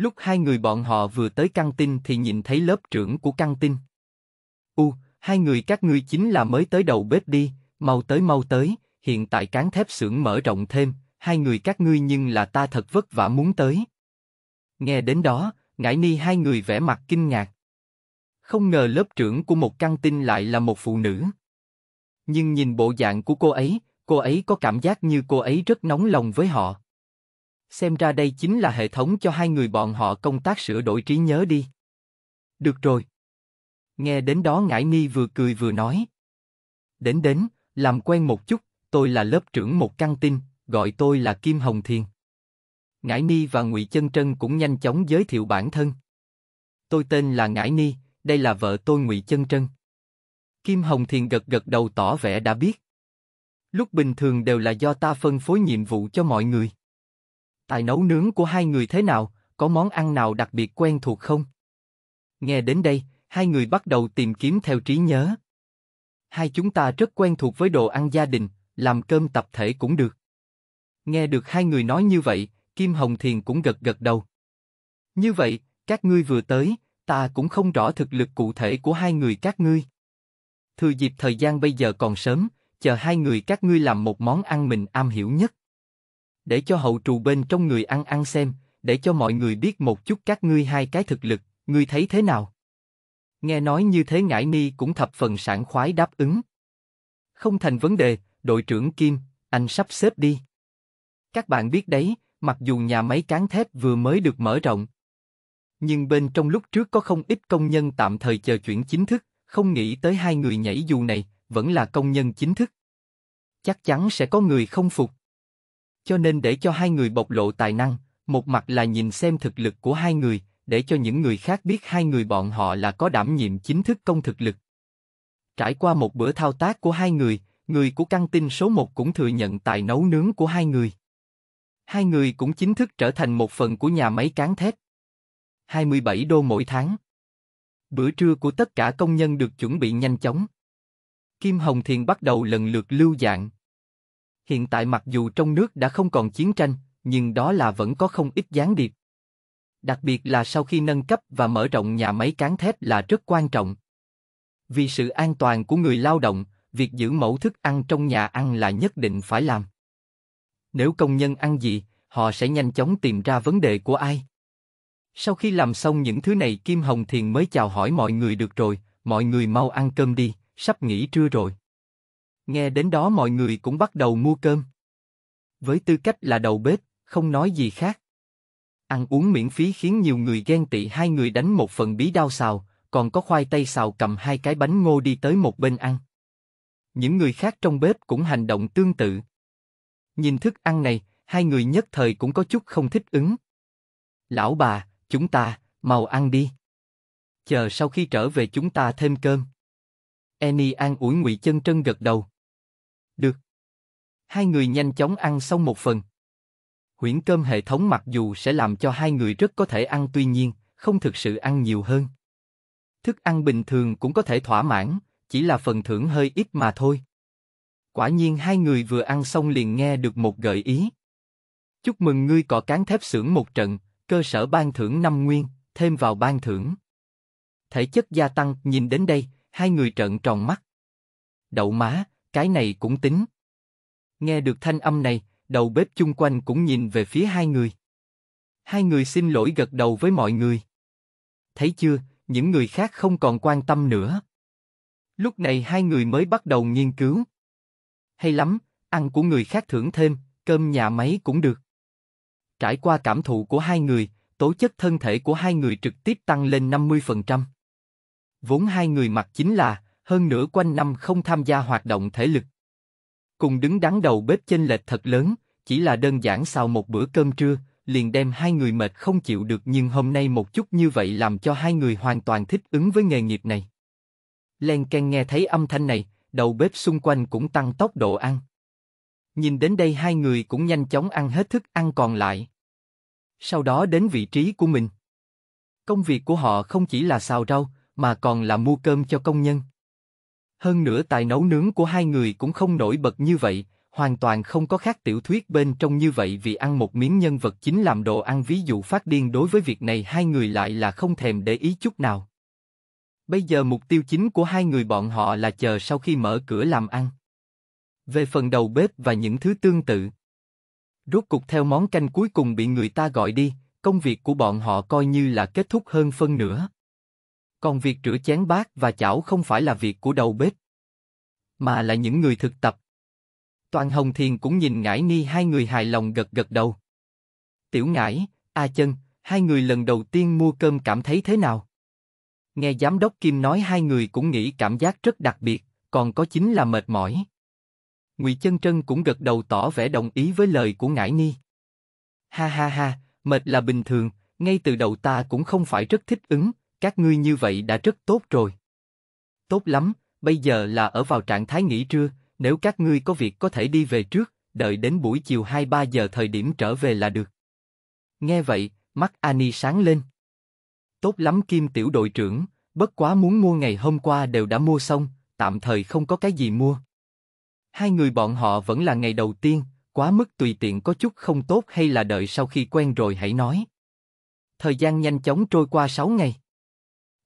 Lúc hai người bọn họ vừa tới căng tin thì nhìn thấy lớp trưởng của căng tin. U, hai người các ngươi chính là mới tới đầu bếp đi, mau tới mau tới, hiện tại cán thép xưởng mở rộng thêm, hai người các ngươi nhưng là ta thật vất vả muốn tới. Nghe đến đó, ngải ni hai người vẻ mặt kinh ngạc. Không ngờ lớp trưởng của một căng tin lại là một phụ nữ. Nhưng nhìn bộ dạng của cô ấy, cô ấy có cảm giác như cô ấy rất nóng lòng với họ. Xem ra đây chính là hệ thống cho hai người bọn họ công tác sửa đổi trí nhớ đi. Được rồi. Nghe đến đó Ngải Ni vừa cười vừa nói. Đến đến, làm quen một chút, tôi là lớp trưởng một căn tin, gọi tôi là Kim Hồng Thiền. Ngải Ni và Ngụy Chân Trân cũng nhanh chóng giới thiệu bản thân. Tôi tên là Ngải Ni, đây là vợ tôi Ngụy Chân Trân. Kim Hồng Thiền gật gật đầu tỏ vẻ đã biết. Lúc bình thường đều là do ta phân phối nhiệm vụ cho mọi người. Tài nấu nướng của hai người thế nào, có món ăn nào đặc biệt quen thuộc không? Nghe đến đây, hai người bắt đầu tìm kiếm theo trí nhớ. Hai chúng ta rất quen thuộc với đồ ăn gia đình, làm cơm tập thể cũng được. Nghe được hai người nói như vậy, Kim Hồng Thiền cũng gật gật đầu. Như vậy, các ngươi vừa tới, ta cũng không rõ thực lực cụ thể của hai người các ngươi. Thừa dịp thời gian bây giờ còn sớm, chờ hai người các ngươi làm một món ăn mình am hiểu nhất để cho hậu trù bên trong người ăn ăn xem, để cho mọi người biết một chút các ngươi hai cái thực lực, ngươi thấy thế nào? Nghe nói như thế ngải ni cũng thập phần sảng khoái đáp ứng. Không thành vấn đề, đội trưởng Kim, anh sắp xếp đi. Các bạn biết đấy, mặc dù nhà máy cán thép vừa mới được mở rộng, nhưng bên trong lúc trước có không ít công nhân tạm thời chờ chuyển chính thức, không nghĩ tới hai người nhảy dù này, vẫn là công nhân chính thức. Chắc chắn sẽ có người không phục cho nên để cho hai người bộc lộ tài năng, một mặt là nhìn xem thực lực của hai người, để cho những người khác biết hai người bọn họ là có đảm nhiệm chính thức công thực lực. Trải qua một bữa thao tác của hai người, người của căn tin số một cũng thừa nhận tài nấu nướng của hai người. Hai người cũng chính thức trở thành một phần của nhà máy cán thép. 27 đô mỗi tháng. Bữa trưa của tất cả công nhân được chuẩn bị nhanh chóng. Kim Hồng Thiền bắt đầu lần lượt lưu dạng, Hiện tại mặc dù trong nước đã không còn chiến tranh, nhưng đó là vẫn có không ít gián điệp. Đặc biệt là sau khi nâng cấp và mở rộng nhà máy cán thép là rất quan trọng. Vì sự an toàn của người lao động, việc giữ mẫu thức ăn trong nhà ăn là nhất định phải làm. Nếu công nhân ăn gì, họ sẽ nhanh chóng tìm ra vấn đề của ai. Sau khi làm xong những thứ này Kim Hồng Thiền mới chào hỏi mọi người được rồi, mọi người mau ăn cơm đi, sắp nghỉ trưa rồi. Nghe đến đó mọi người cũng bắt đầu mua cơm. Với tư cách là đầu bếp, không nói gì khác. Ăn uống miễn phí khiến nhiều người ghen tị hai người đánh một phần bí đao xào, còn có khoai tây xào cầm hai cái bánh ngô đi tới một bên ăn. Những người khác trong bếp cũng hành động tương tự. Nhìn thức ăn này, hai người nhất thời cũng có chút không thích ứng. Lão bà, chúng ta, mau ăn đi. Chờ sau khi trở về chúng ta thêm cơm. Annie an ủi Ngụy Chân chân gật đầu. Được. Hai người nhanh chóng ăn xong một phần. Huyễn cơm hệ thống mặc dù sẽ làm cho hai người rất có thể ăn tuy nhiên, không thực sự ăn nhiều hơn. Thức ăn bình thường cũng có thể thỏa mãn, chỉ là phần thưởng hơi ít mà thôi. Quả nhiên hai người vừa ăn xong liền nghe được một gợi ý. Chúc mừng ngươi cọ cán thép xưởng một trận, cơ sở ban thưởng năm nguyên, thêm vào ban thưởng. Thể chất gia tăng, nhìn đến đây, hai người trợn tròn mắt. Đậu má, cái này cũng tính. Nghe được thanh âm này, đầu bếp chung quanh cũng nhìn về phía hai người. Hai người xin lỗi gật đầu với mọi người. Thấy chưa, những người khác không còn quan tâm nữa. Lúc này hai người mới bắt đầu nghiên cứu. Hay lắm, ăn của người khác thưởng thêm, cơm nhà máy cũng được. Trải qua cảm thụ của hai người, tố chất thân thể của hai người trực tiếp tăng lên 50%. Vốn hai người mặc chính là hơn nữa quanh năm không tham gia hoạt động thể lực. Cùng đứng đắn đầu bếp chênh lệch thật lớn, chỉ là đơn giản xào một bữa cơm trưa, liền đem hai người mệt không chịu được nhưng hôm nay một chút như vậy làm cho hai người hoàn toàn thích ứng với nghề nghiệp này. Len Ken nghe thấy âm thanh này, đầu bếp xung quanh cũng tăng tốc độ ăn. Nhìn đến đây hai người cũng nhanh chóng ăn hết thức ăn còn lại. Sau đó đến vị trí của mình. Công việc của họ không chỉ là xào rau, mà còn là mua cơm cho công nhân. Hơn nữa tài nấu nướng của hai người cũng không nổi bật như vậy, hoàn toàn không có khác tiểu thuyết bên trong như vậy vì ăn một miếng nhân vật chính làm đồ ăn ví dụ phát điên đối với việc này hai người lại là không thèm để ý chút nào. Bây giờ mục tiêu chính của hai người bọn họ là chờ sau khi mở cửa làm ăn. Về phần đầu bếp và những thứ tương tự. Rốt cục theo món canh cuối cùng bị người ta gọi đi, công việc của bọn họ coi như là kết thúc hơn phân nửa. Còn việc rửa chén bát và chảo không phải là việc của đầu bếp, mà là những người thực tập. Toàn Hồng Thiền cũng nhìn Ngải Ni hai người hài lòng gật gật đầu. Tiểu Ngải, A Chân, hai người lần đầu tiên mua cơm cảm thấy thế nào? Nghe giám đốc Kim nói hai người cũng nghĩ cảm giác rất đặc biệt, còn có chính là mệt mỏi. Ngụy Chân Trân cũng gật đầu tỏ vẻ đồng ý với lời của Ngải Ni. Ha ha ha, mệt là bình thường, ngay từ đầu ta cũng không phải rất thích ứng, các ngươi như vậy đã rất tốt rồi. Tốt lắm, bây giờ là ở vào trạng thái nghỉ trưa, nếu các ngươi có việc có thể đi về trước, đợi đến buổi chiều 2-3 giờ thời điểm trở về là được. Nghe vậy, mắt Ani sáng lên. Tốt lắm Kim tiểu đội trưởng, bất quá muốn mua ngày hôm qua đều đã mua xong, tạm thời không có cái gì mua. Hai người bọn họ vẫn là ngày đầu tiên, quá mức tùy tiện có chút không tốt hay là đợi sau khi quen rồi hãy nói. Thời gian nhanh chóng trôi qua 6 ngày.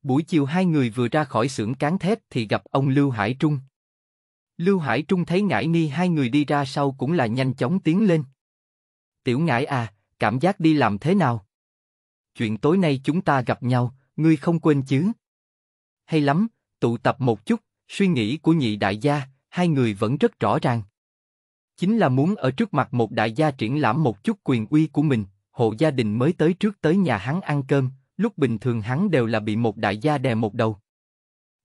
Buổi chiều hai người vừa ra khỏi xưởng cán thép thì gặp ông Lưu Hải Trung. Lưu Hải Trung thấy Ngải Ni hai người đi ra sau cũng là nhanh chóng tiến lên. Tiểu Ngải à, cảm giác đi làm thế nào? Chuyện tối nay chúng ta gặp nhau, ngươi không quên chứ? Hay lắm, tụ tập một chút, suy nghĩ của nhị đại gia, hai người vẫn rất rõ ràng. Chính là muốn ở trước mặt một đại gia triển lãm một chút quyền uy của mình, hộ gia đình mới tới trước tới nhà hắn ăn cơm, lúc bình thường hắn đều là bị một đại gia đè một đầu.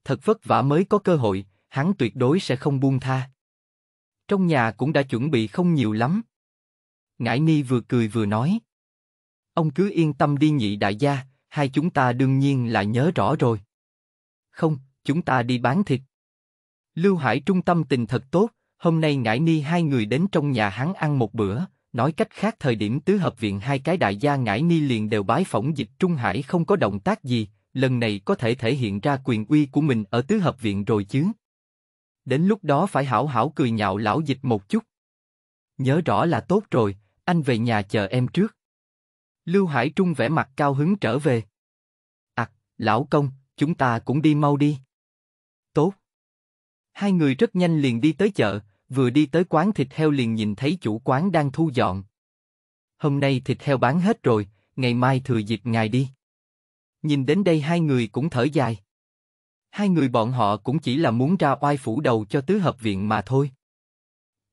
Thật vất vả mới có cơ hội, hắn tuyệt đối sẽ không buông tha. Trong nhà cũng đã chuẩn bị không nhiều lắm. Ngải Ni vừa cười vừa nói. Ông cứ yên tâm đi nhị đại gia, hai chúng ta đương nhiên là nhớ rõ rồi. Không, chúng ta đi bán thịt. Lưu Hải trung tâm tình thật tốt, hôm nay Ngải Ni hai người đến trong nhà hắn ăn một bữa, Nói cách khác thời điểm tứ hợp viện hai cái đại gia ngải ni liền đều bái phỏng dịch Trung Hải không có động tác gì, lần này có thể thể hiện ra quyền uy của mình ở tứ hợp viện rồi chứ. Đến lúc đó phải hảo hảo cười nhạo lão dịch một chút. Nhớ rõ là tốt rồi, anh về nhà chờ em trước. Lưu Hải Trung vẻ mặt cao hứng trở về. À, lão công, chúng ta cũng đi mau đi. Tốt. Hai người rất nhanh liền đi tới chợ, Vừa đi tới quán thịt heo liền nhìn thấy chủ quán đang thu dọn. Hôm nay thịt heo bán hết rồi, ngày mai thừa dịp ngài đi. Nhìn đến đây hai người cũng thở dài. Hai người bọn họ cũng chỉ là muốn ra oai phủ đầu cho tứ hợp viện mà thôi.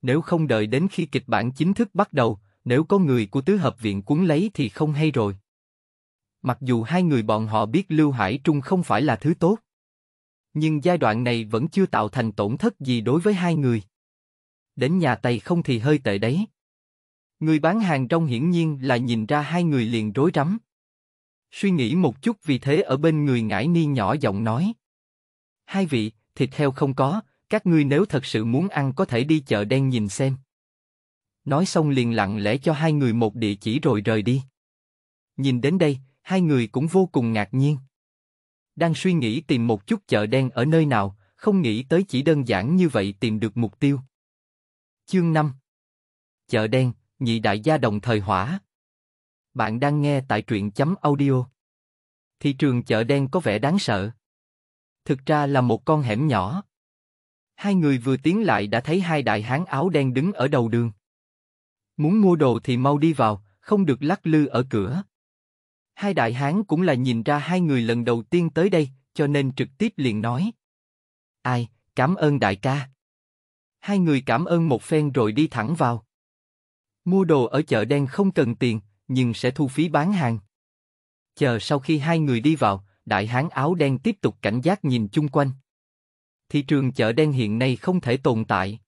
Nếu không đợi đến khi kịch bản chính thức bắt đầu, nếu có người của tứ hợp viện cuốn lấy thì không hay rồi. Mặc dù hai người bọn họ biết Lưu Hải Trung không phải là thứ tốt, nhưng giai đoạn này vẫn chưa tạo thành tổn thất gì đối với hai người đến nhà Tây không thì hơi tệ đấy. Người bán hàng trong hiển nhiên là nhìn ra hai người liền rối rắm. Suy nghĩ một chút vì thế ở bên người ngải ni nhỏ giọng nói. Hai vị, thịt heo không có, các ngươi nếu thật sự muốn ăn có thể đi chợ đen nhìn xem. Nói xong liền lặng lẽ cho hai người một địa chỉ rồi rời đi. Nhìn đến đây, hai người cũng vô cùng ngạc nhiên. Đang suy nghĩ tìm một chút chợ đen ở nơi nào, không nghĩ tới chỉ đơn giản như vậy tìm được mục tiêu. Chương 5 Chợ đen, nhị đại gia đồng thời hỏa Bạn đang nghe tại truyện chấm audio Thị trường chợ đen có vẻ đáng sợ Thực ra là một con hẻm nhỏ Hai người vừa tiến lại đã thấy hai đại hán áo đen đứng ở đầu đường Muốn mua đồ thì mau đi vào, không được lắc lư ở cửa Hai đại hán cũng là nhìn ra hai người lần đầu tiên tới đây, cho nên trực tiếp liền nói Ai, cảm ơn đại ca Hai người cảm ơn một phen rồi đi thẳng vào. Mua đồ ở chợ đen không cần tiền, nhưng sẽ thu phí bán hàng. Chờ sau khi hai người đi vào, đại hán áo đen tiếp tục cảnh giác nhìn chung quanh. Thị trường chợ đen hiện nay không thể tồn tại.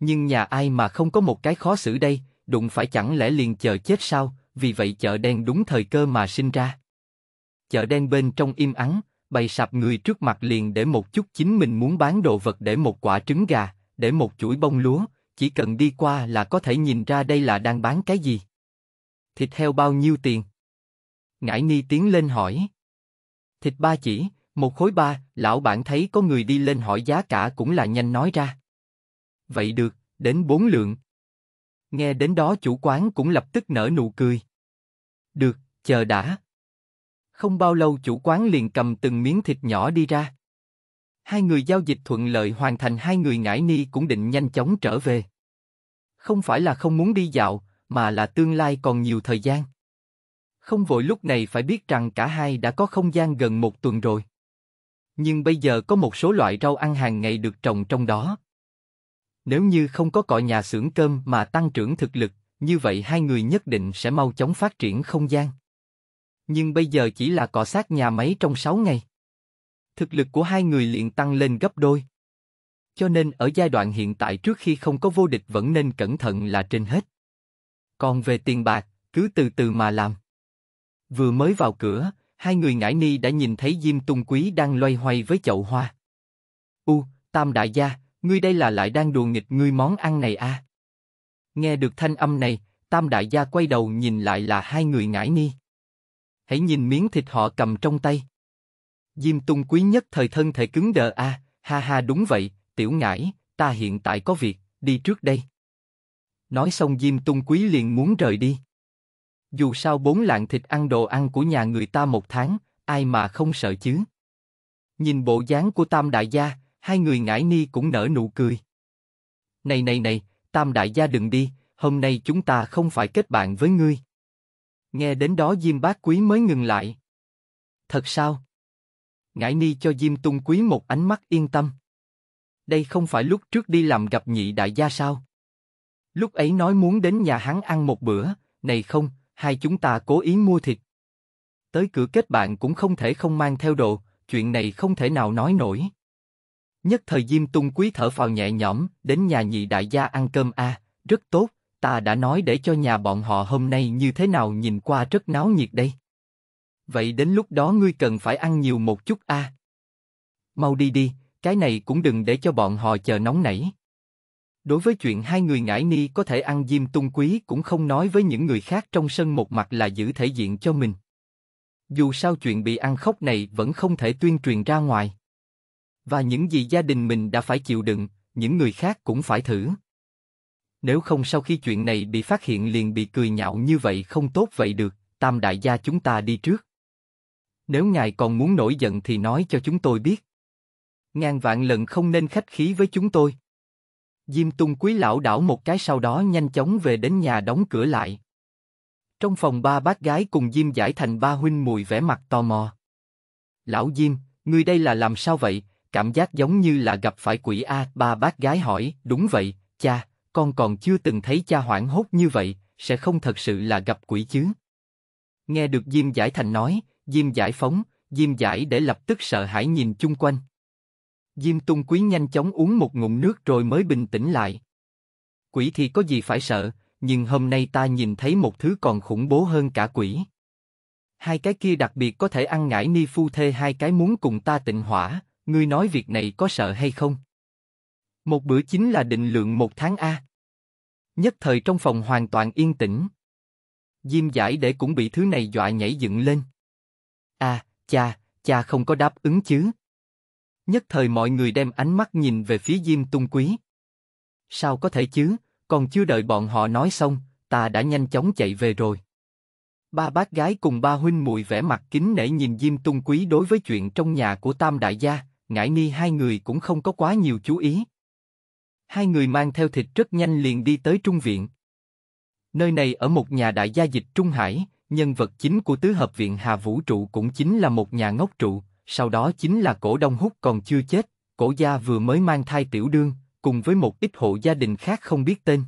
Nhưng nhà ai mà không có một cái khó xử đây, đụng phải chẳng lẽ liền chờ chết sao, vì vậy chợ đen đúng thời cơ mà sinh ra. Chợ đen bên trong im ắng, bày sạp người trước mặt liền để một chút chính mình muốn bán đồ vật để một quả trứng gà, để một chuỗi bông lúa, chỉ cần đi qua là có thể nhìn ra đây là đang bán cái gì. Thịt heo bao nhiêu tiền? Ngải Ni tiến lên hỏi. Thịt ba chỉ, một khối ba, lão bạn thấy có người đi lên hỏi giá cả cũng là nhanh nói ra. Vậy được, đến bốn lượng. Nghe đến đó chủ quán cũng lập tức nở nụ cười. Được, chờ đã. Không bao lâu chủ quán liền cầm từng miếng thịt nhỏ đi ra hai người giao dịch thuận lợi hoàn thành hai người ngải ni cũng định nhanh chóng trở về. Không phải là không muốn đi dạo, mà là tương lai còn nhiều thời gian. Không vội lúc này phải biết rằng cả hai đã có không gian gần một tuần rồi. Nhưng bây giờ có một số loại rau ăn hàng ngày được trồng trong đó. Nếu như không có cọ nhà xưởng cơm mà tăng trưởng thực lực, như vậy hai người nhất định sẽ mau chóng phát triển không gian. Nhưng bây giờ chỉ là cọ sát nhà máy trong 6 ngày thực lực của hai người liền tăng lên gấp đôi. Cho nên ở giai đoạn hiện tại trước khi không có vô địch vẫn nên cẩn thận là trên hết. Còn về tiền bạc, cứ từ từ mà làm. Vừa mới vào cửa, hai người ngải ni đã nhìn thấy Diêm Tung Quý đang loay hoay với chậu hoa. U, Tam Đại Gia, ngươi đây là lại đang đùa nghịch ngươi món ăn này à? Nghe được thanh âm này, Tam Đại Gia quay đầu nhìn lại là hai người ngải ni. Hãy nhìn miếng thịt họ cầm trong tay. Diêm Tung Quý nhất thời thân thể cứng đờ a, à, ha ha đúng vậy, tiểu ngải, ta hiện tại có việc, đi trước đây. Nói xong Diêm Tung Quý liền muốn rời đi. Dù sao bốn lạng thịt ăn đồ ăn của nhà người ta một tháng, ai mà không sợ chứ. Nhìn bộ dáng của Tam Đại Gia, hai người ngải ni cũng nở nụ cười. Này này này, Tam Đại Gia đừng đi, hôm nay chúng ta không phải kết bạn với ngươi. Nghe đến đó Diêm Bác Quý mới ngừng lại. Thật sao? Ngải Ni cho Diêm Tung Quý một ánh mắt yên tâm. Đây không phải lúc trước đi làm gặp nhị đại gia sao? Lúc ấy nói muốn đến nhà hắn ăn một bữa, này không, hai chúng ta cố ý mua thịt. Tới cửa kết bạn cũng không thể không mang theo đồ, chuyện này không thể nào nói nổi. Nhất thời Diêm Tung Quý thở phào nhẹ nhõm, đến nhà nhị đại gia ăn cơm a, à, rất tốt, ta đã nói để cho nhà bọn họ hôm nay như thế nào nhìn qua rất náo nhiệt đây vậy đến lúc đó ngươi cần phải ăn nhiều một chút a. À. Mau đi đi, cái này cũng đừng để cho bọn họ chờ nóng nảy. Đối với chuyện hai người ngải ni có thể ăn diêm tung quý cũng không nói với những người khác trong sân một mặt là giữ thể diện cho mình. Dù sao chuyện bị ăn khóc này vẫn không thể tuyên truyền ra ngoài. Và những gì gia đình mình đã phải chịu đựng, những người khác cũng phải thử. Nếu không sau khi chuyện này bị phát hiện liền bị cười nhạo như vậy không tốt vậy được, tam đại gia chúng ta đi trước. Nếu ngài còn muốn nổi giận thì nói cho chúng tôi biết. Ngàn vạn lần không nên khách khí với chúng tôi. Diêm tung quý lão đảo một cái sau đó nhanh chóng về đến nhà đóng cửa lại. Trong phòng ba bác gái cùng Diêm giải thành ba huynh mùi vẻ mặt tò mò. Lão Diêm, người đây là làm sao vậy? Cảm giác giống như là gặp phải quỷ A. Ba bác gái hỏi, đúng vậy, cha, con còn chưa từng thấy cha hoảng hốt như vậy, sẽ không thật sự là gặp quỷ chứ. Nghe được Diêm giải thành nói, Diêm giải phóng, Diêm giải để lập tức sợ hãi nhìn chung quanh. Diêm tung quý nhanh chóng uống một ngụm nước rồi mới bình tĩnh lại. Quỷ thì có gì phải sợ, nhưng hôm nay ta nhìn thấy một thứ còn khủng bố hơn cả quỷ. Hai cái kia đặc biệt có thể ăn ngải ni phu thê hai cái muốn cùng ta tịnh hỏa, ngươi nói việc này có sợ hay không? Một bữa chính là định lượng một tháng A. Nhất thời trong phòng hoàn toàn yên tĩnh. Diêm giải để cũng bị thứ này dọa nhảy dựng lên. À, cha, cha không có đáp ứng chứ. Nhất thời mọi người đem ánh mắt nhìn về phía Diêm Tung Quý. Sao có thể chứ, còn chưa đợi bọn họ nói xong, ta đã nhanh chóng chạy về rồi. Ba bác gái cùng ba huynh muội vẻ mặt kính nể nhìn Diêm Tung Quý đối với chuyện trong nhà của Tam Đại Gia, ngải ni hai người cũng không có quá nhiều chú ý. Hai người mang theo thịt rất nhanh liền đi tới Trung Viện. Nơi này ở một nhà đại gia dịch Trung Hải, nhân vật chính của tứ hợp viện Hà Vũ Trụ cũng chính là một nhà ngốc trụ, sau đó chính là cổ đông hút còn chưa chết, cổ gia vừa mới mang thai tiểu đương, cùng với một ít hộ gia đình khác không biết tên.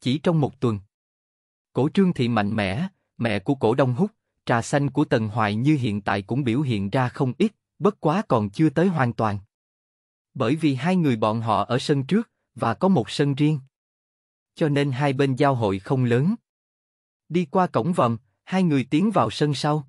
Chỉ trong một tuần, cổ trương thị mạnh mẽ, mẹ của cổ đông hút, trà xanh của Tần Hoài như hiện tại cũng biểu hiện ra không ít, bất quá còn chưa tới hoàn toàn. Bởi vì hai người bọn họ ở sân trước, và có một sân riêng. Cho nên hai bên giao hội không lớn. Đi qua cổng vòm, hai người tiến vào sân sau.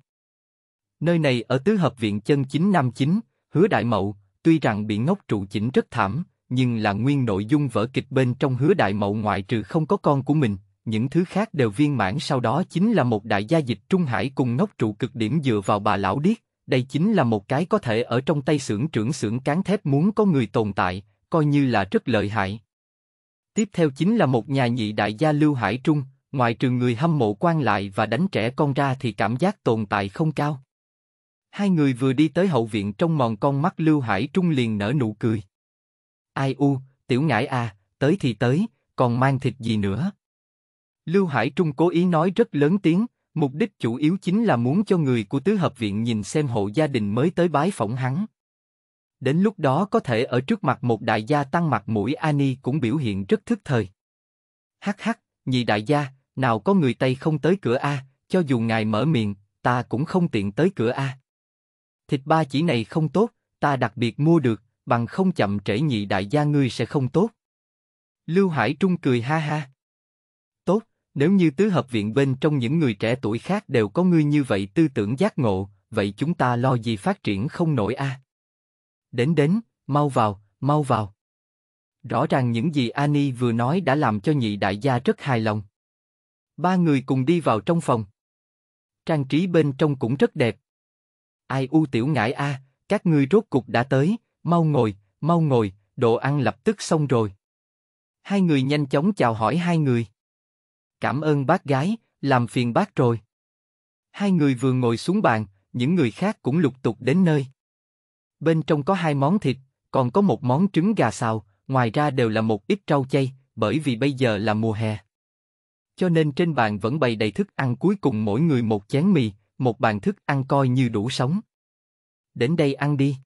Nơi này ở tứ hợp viện chân chính nam chính, hứa đại mậu, tuy rằng bị ngốc trụ chỉnh rất thảm, nhưng là nguyên nội dung vở kịch bên trong hứa đại mậu ngoại trừ không có con của mình, những thứ khác đều viên mãn sau đó chính là một đại gia dịch Trung Hải cùng ngốc trụ cực điểm dựa vào bà lão điếc, đây chính là một cái có thể ở trong tay xưởng trưởng xưởng cán thép muốn có người tồn tại, coi như là rất lợi hại. Tiếp theo chính là một nhà nhị đại gia Lưu Hải Trung, ngoại trừ người hâm mộ quan lại và đánh trẻ con ra thì cảm giác tồn tại không cao. Hai người vừa đi tới hậu viện trong mòn con mắt Lưu Hải Trung liền nở nụ cười. Ai u, tiểu ngải à, tới thì tới, còn mang thịt gì nữa? Lưu Hải Trung cố ý nói rất lớn tiếng, mục đích chủ yếu chính là muốn cho người của tứ hợp viện nhìn xem hộ gia đình mới tới bái phỏng hắn. Đến lúc đó có thể ở trước mặt một đại gia tăng mặt mũi Ani cũng biểu hiện rất thức thời. Hắc hắc, nhị đại gia, nào có người Tây không tới cửa A, cho dù ngài mở miệng, ta cũng không tiện tới cửa A. Thịt ba chỉ này không tốt, ta đặc biệt mua được, bằng không chậm trễ nhị đại gia ngươi sẽ không tốt. Lưu Hải Trung cười ha ha. Tốt, nếu như tứ hợp viện bên trong những người trẻ tuổi khác đều có ngươi như vậy tư tưởng giác ngộ, vậy chúng ta lo gì phát triển không nổi a? Đến đến, mau vào, mau vào. Rõ ràng những gì Ani vừa nói đã làm cho nhị đại gia rất hài lòng. Ba người cùng đi vào trong phòng. Trang trí bên trong cũng rất đẹp. Ai u tiểu ngại a, à, các ngươi rốt cục đã tới, mau ngồi, mau ngồi, đồ ăn lập tức xong rồi. Hai người nhanh chóng chào hỏi hai người. Cảm ơn bác gái, làm phiền bác rồi. Hai người vừa ngồi xuống bàn, những người khác cũng lục tục đến nơi. Bên trong có hai món thịt, còn có một món trứng gà xào, ngoài ra đều là một ít rau chay, bởi vì bây giờ là mùa hè cho nên trên bàn vẫn bày đầy thức ăn cuối cùng mỗi người một chén mì, một bàn thức ăn coi như đủ sống. Đến đây ăn đi.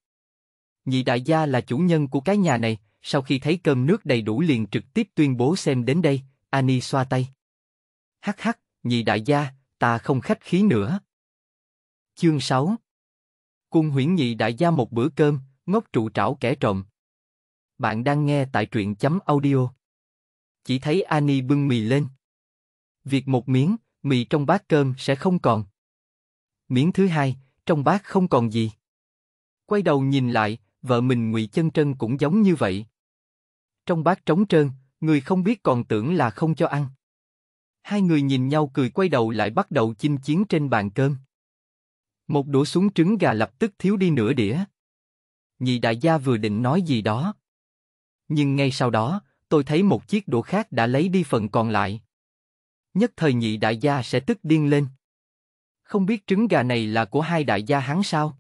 Nhị đại gia là chủ nhân của cái nhà này, sau khi thấy cơm nước đầy đủ liền trực tiếp tuyên bố xem đến đây, Ani xoa tay. Hắc hắc, nhị đại gia, ta không khách khí nữa. Chương 6 Cung huyển nhị đại gia một bữa cơm, ngốc trụ trảo kẻ trộm. Bạn đang nghe tại truyện chấm audio. Chỉ thấy Ani bưng mì lên, việc một miếng, mì trong bát cơm sẽ không còn. Miếng thứ hai, trong bát không còn gì. Quay đầu nhìn lại, vợ mình Ngụy Chân Trân cũng giống như vậy. Trong bát trống trơn, người không biết còn tưởng là không cho ăn. Hai người nhìn nhau cười quay đầu lại bắt đầu chinh chiến trên bàn cơm. Một đũa xuống trứng gà lập tức thiếu đi nửa đĩa. Nhị đại gia vừa định nói gì đó. Nhưng ngay sau đó, tôi thấy một chiếc đũa khác đã lấy đi phần còn lại. Nhất thời nhị đại gia sẽ tức điên lên. Không biết trứng gà này là của hai đại gia hắn sao?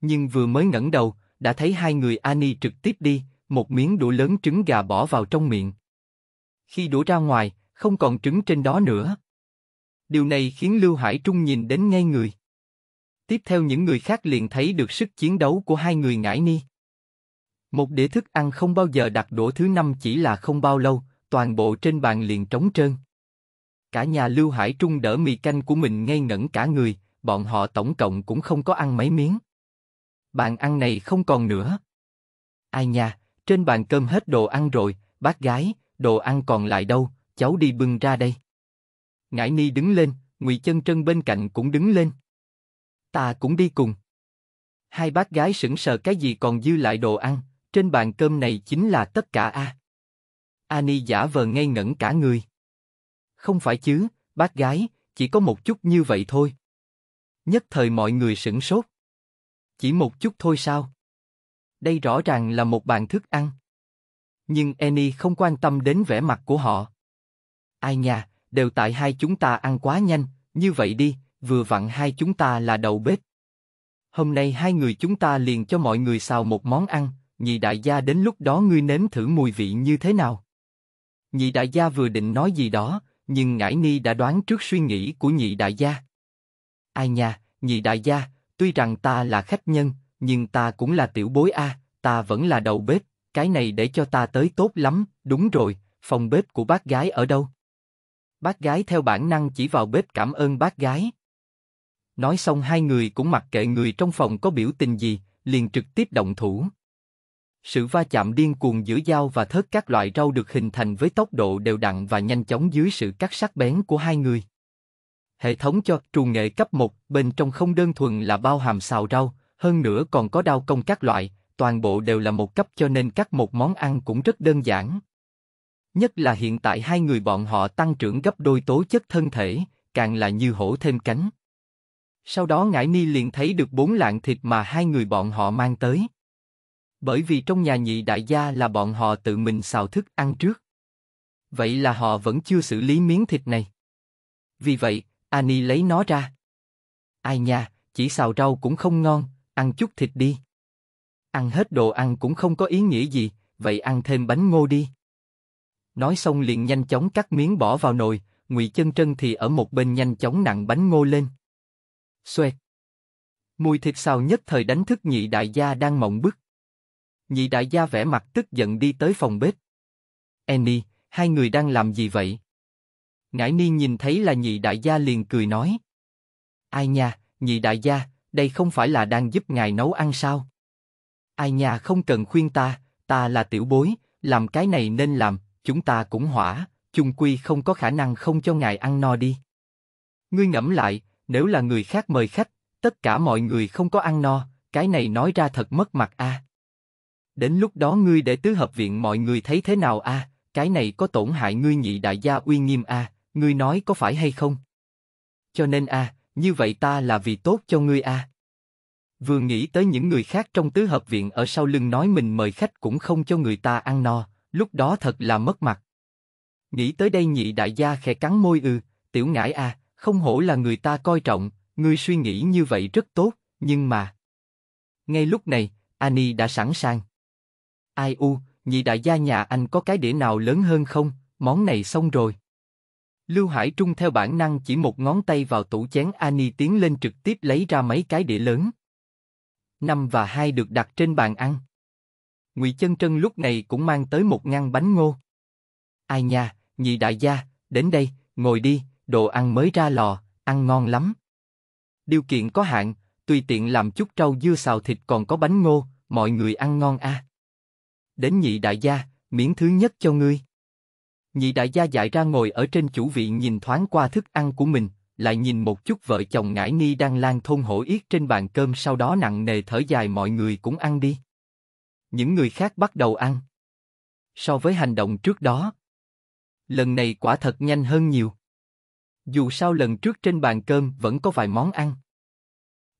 Nhưng vừa mới ngẩng đầu, đã thấy hai người Ani trực tiếp đi, một miếng đũa lớn trứng gà bỏ vào trong miệng. Khi đũa ra ngoài, không còn trứng trên đó nữa. Điều này khiến Lưu Hải Trung nhìn đến ngay người. Tiếp theo những người khác liền thấy được sức chiến đấu của hai người ngải ni. Một đĩa thức ăn không bao giờ đặt đũa thứ năm chỉ là không bao lâu, toàn bộ trên bàn liền trống trơn. Cả nhà Lưu Hải Trung đỡ mì canh của mình ngây ngẩn cả người, bọn họ tổng cộng cũng không có ăn mấy miếng. Bàn ăn này không còn nữa. Ai nha, trên bàn cơm hết đồ ăn rồi, bác gái, đồ ăn còn lại đâu, cháu đi bưng ra đây. Ngải Ni đứng lên, Ngụy Chân Trân bên cạnh cũng đứng lên. Ta cũng đi cùng. Hai bác gái sững sờ cái gì còn dư lại đồ ăn, trên bàn cơm này chính là tất cả a. À. Ani giả vờ ngây ngẩn cả người không phải chứ, bác gái, chỉ có một chút như vậy thôi. Nhất thời mọi người sửng sốt. Chỉ một chút thôi sao? Đây rõ ràng là một bàn thức ăn. Nhưng Annie không quan tâm đến vẻ mặt của họ. Ai nhà, đều tại hai chúng ta ăn quá nhanh, như vậy đi, vừa vặn hai chúng ta là đầu bếp. Hôm nay hai người chúng ta liền cho mọi người xào một món ăn, nhị đại gia đến lúc đó ngươi nếm thử mùi vị như thế nào. Nhị đại gia vừa định nói gì đó, nhưng ngải ni đã đoán trước suy nghĩ của nhị đại gia. Ai nha, nhị đại gia, tuy rằng ta là khách nhân, nhưng ta cũng là tiểu bối a, ta vẫn là đầu bếp, cái này để cho ta tới tốt lắm, đúng rồi, phòng bếp của bác gái ở đâu? Bác gái theo bản năng chỉ vào bếp cảm ơn bác gái. Nói xong hai người cũng mặc kệ người trong phòng có biểu tình gì, liền trực tiếp động thủ sự va chạm điên cuồng giữa dao và thớt các loại rau được hình thành với tốc độ đều đặn và nhanh chóng dưới sự cắt sắc bén của hai người. Hệ thống cho trù nghệ cấp 1 bên trong không đơn thuần là bao hàm xào rau, hơn nữa còn có đao công các loại, toàn bộ đều là một cấp cho nên cắt một món ăn cũng rất đơn giản. Nhất là hiện tại hai người bọn họ tăng trưởng gấp đôi tố chất thân thể, càng là như hổ thêm cánh. Sau đó ngải ni liền thấy được bốn lạng thịt mà hai người bọn họ mang tới bởi vì trong nhà nhị đại gia là bọn họ tự mình xào thức ăn trước. Vậy là họ vẫn chưa xử lý miếng thịt này. Vì vậy, Ani lấy nó ra. Ai nha, chỉ xào rau cũng không ngon, ăn chút thịt đi. Ăn hết đồ ăn cũng không có ý nghĩa gì, vậy ăn thêm bánh ngô đi. Nói xong liền nhanh chóng cắt miếng bỏ vào nồi, Ngụy Chân Trân thì ở một bên nhanh chóng nặng bánh ngô lên. Xoẹt. Mùi thịt xào nhất thời đánh thức nhị đại gia đang mộng bức. Nhị đại gia vẻ mặt tức giận đi tới phòng bếp. Annie, hai người đang làm gì vậy? Ngải ni nhìn thấy là nhị đại gia liền cười nói. Ai nha, nhị đại gia, đây không phải là đang giúp ngài nấu ăn sao? Ai nha không cần khuyên ta, ta là tiểu bối, làm cái này nên làm, chúng ta cũng hỏa, chung quy không có khả năng không cho ngài ăn no đi. Ngươi ngẫm lại, nếu là người khác mời khách, tất cả mọi người không có ăn no, cái này nói ra thật mất mặt a. À. Đến lúc đó ngươi để tứ hợp viện mọi người thấy thế nào a? Cái này có tổn hại ngươi nhị đại gia uy nghiêm a? Ngươi nói có phải hay không? Cho nên a, như vậy ta là vì tốt cho ngươi a. Vừa nghĩ tới những người khác trong tứ hợp viện ở sau lưng nói mình mời khách cũng không cho người ta ăn no, lúc đó thật là mất mặt. Nghĩ tới đây nhị đại gia khẽ cắn môi ư, ừ, tiểu ngải a, không hổ là người ta coi trọng, ngươi suy nghĩ như vậy rất tốt, nhưng mà... Ngay lúc này, Ani đã sẵn sàng. Ai u, nhị đại gia nhà anh có cái đĩa nào lớn hơn không? Món này xong rồi. Lưu Hải Trung theo bản năng chỉ một ngón tay vào tủ chén Ani tiến lên trực tiếp lấy ra mấy cái đĩa lớn. Năm và hai được đặt trên bàn ăn. Ngụy Chân Trân lúc này cũng mang tới một ngăn bánh ngô. Ai nha, nhị đại gia, đến đây, ngồi đi, đồ ăn mới ra lò, ăn ngon lắm. Điều kiện có hạn, tùy tiện làm chút trâu dưa xào thịt còn có bánh ngô, mọi người ăn ngon a. À đến nhị đại gia, miếng thứ nhất cho ngươi. Nhị đại gia dại ra ngồi ở trên chủ vị nhìn thoáng qua thức ăn của mình, lại nhìn một chút vợ chồng ngải ni đang lang thôn hổ yết trên bàn cơm sau đó nặng nề thở dài mọi người cũng ăn đi. Những người khác bắt đầu ăn. So với hành động trước đó, lần này quả thật nhanh hơn nhiều. Dù sao lần trước trên bàn cơm vẫn có vài món ăn.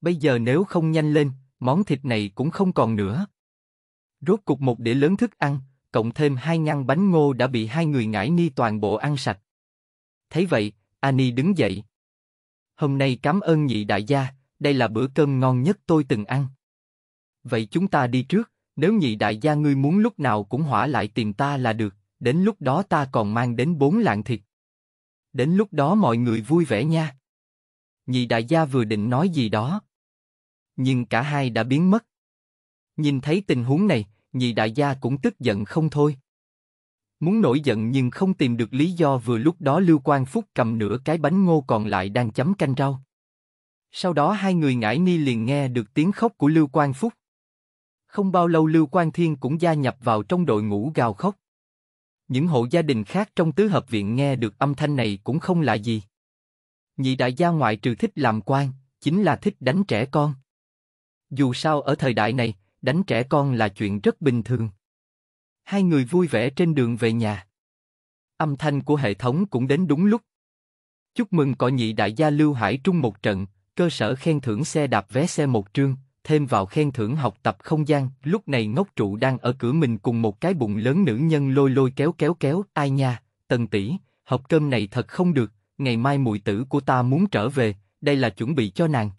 Bây giờ nếu không nhanh lên, món thịt này cũng không còn nữa. Rốt cục một đĩa lớn thức ăn, cộng thêm hai nhăn bánh ngô đã bị hai người ngải ni toàn bộ ăn sạch. Thấy vậy, Ani đứng dậy. Hôm nay cảm ơn nhị đại gia, đây là bữa cơm ngon nhất tôi từng ăn. Vậy chúng ta đi trước, nếu nhị đại gia ngươi muốn lúc nào cũng hỏa lại tìm ta là được, đến lúc đó ta còn mang đến bốn lạng thịt. Đến lúc đó mọi người vui vẻ nha. Nhị đại gia vừa định nói gì đó. Nhưng cả hai đã biến mất. Nhìn thấy tình huống này, nhị đại gia cũng tức giận không thôi. Muốn nổi giận nhưng không tìm được lý do vừa lúc đó Lưu Quang Phúc cầm nửa cái bánh ngô còn lại đang chấm canh rau. Sau đó hai người ngải ni liền nghe được tiếng khóc của Lưu Quang Phúc. Không bao lâu Lưu Quang Thiên cũng gia nhập vào trong đội ngũ gào khóc. Những hộ gia đình khác trong tứ hợp viện nghe được âm thanh này cũng không lạ gì. Nhị đại gia ngoại trừ thích làm quan, chính là thích đánh trẻ con. Dù sao ở thời đại này, đánh trẻ con là chuyện rất bình thường. Hai người vui vẻ trên đường về nhà. Âm thanh của hệ thống cũng đến đúng lúc. Chúc mừng cọ nhị đại gia Lưu Hải Trung một trận, cơ sở khen thưởng xe đạp vé xe một trương, thêm vào khen thưởng học tập không gian. Lúc này ngốc trụ đang ở cửa mình cùng một cái bụng lớn nữ nhân lôi lôi kéo kéo kéo, ai nha, tần tỷ, hộp cơm này thật không được, ngày mai mùi tử của ta muốn trở về, đây là chuẩn bị cho nàng.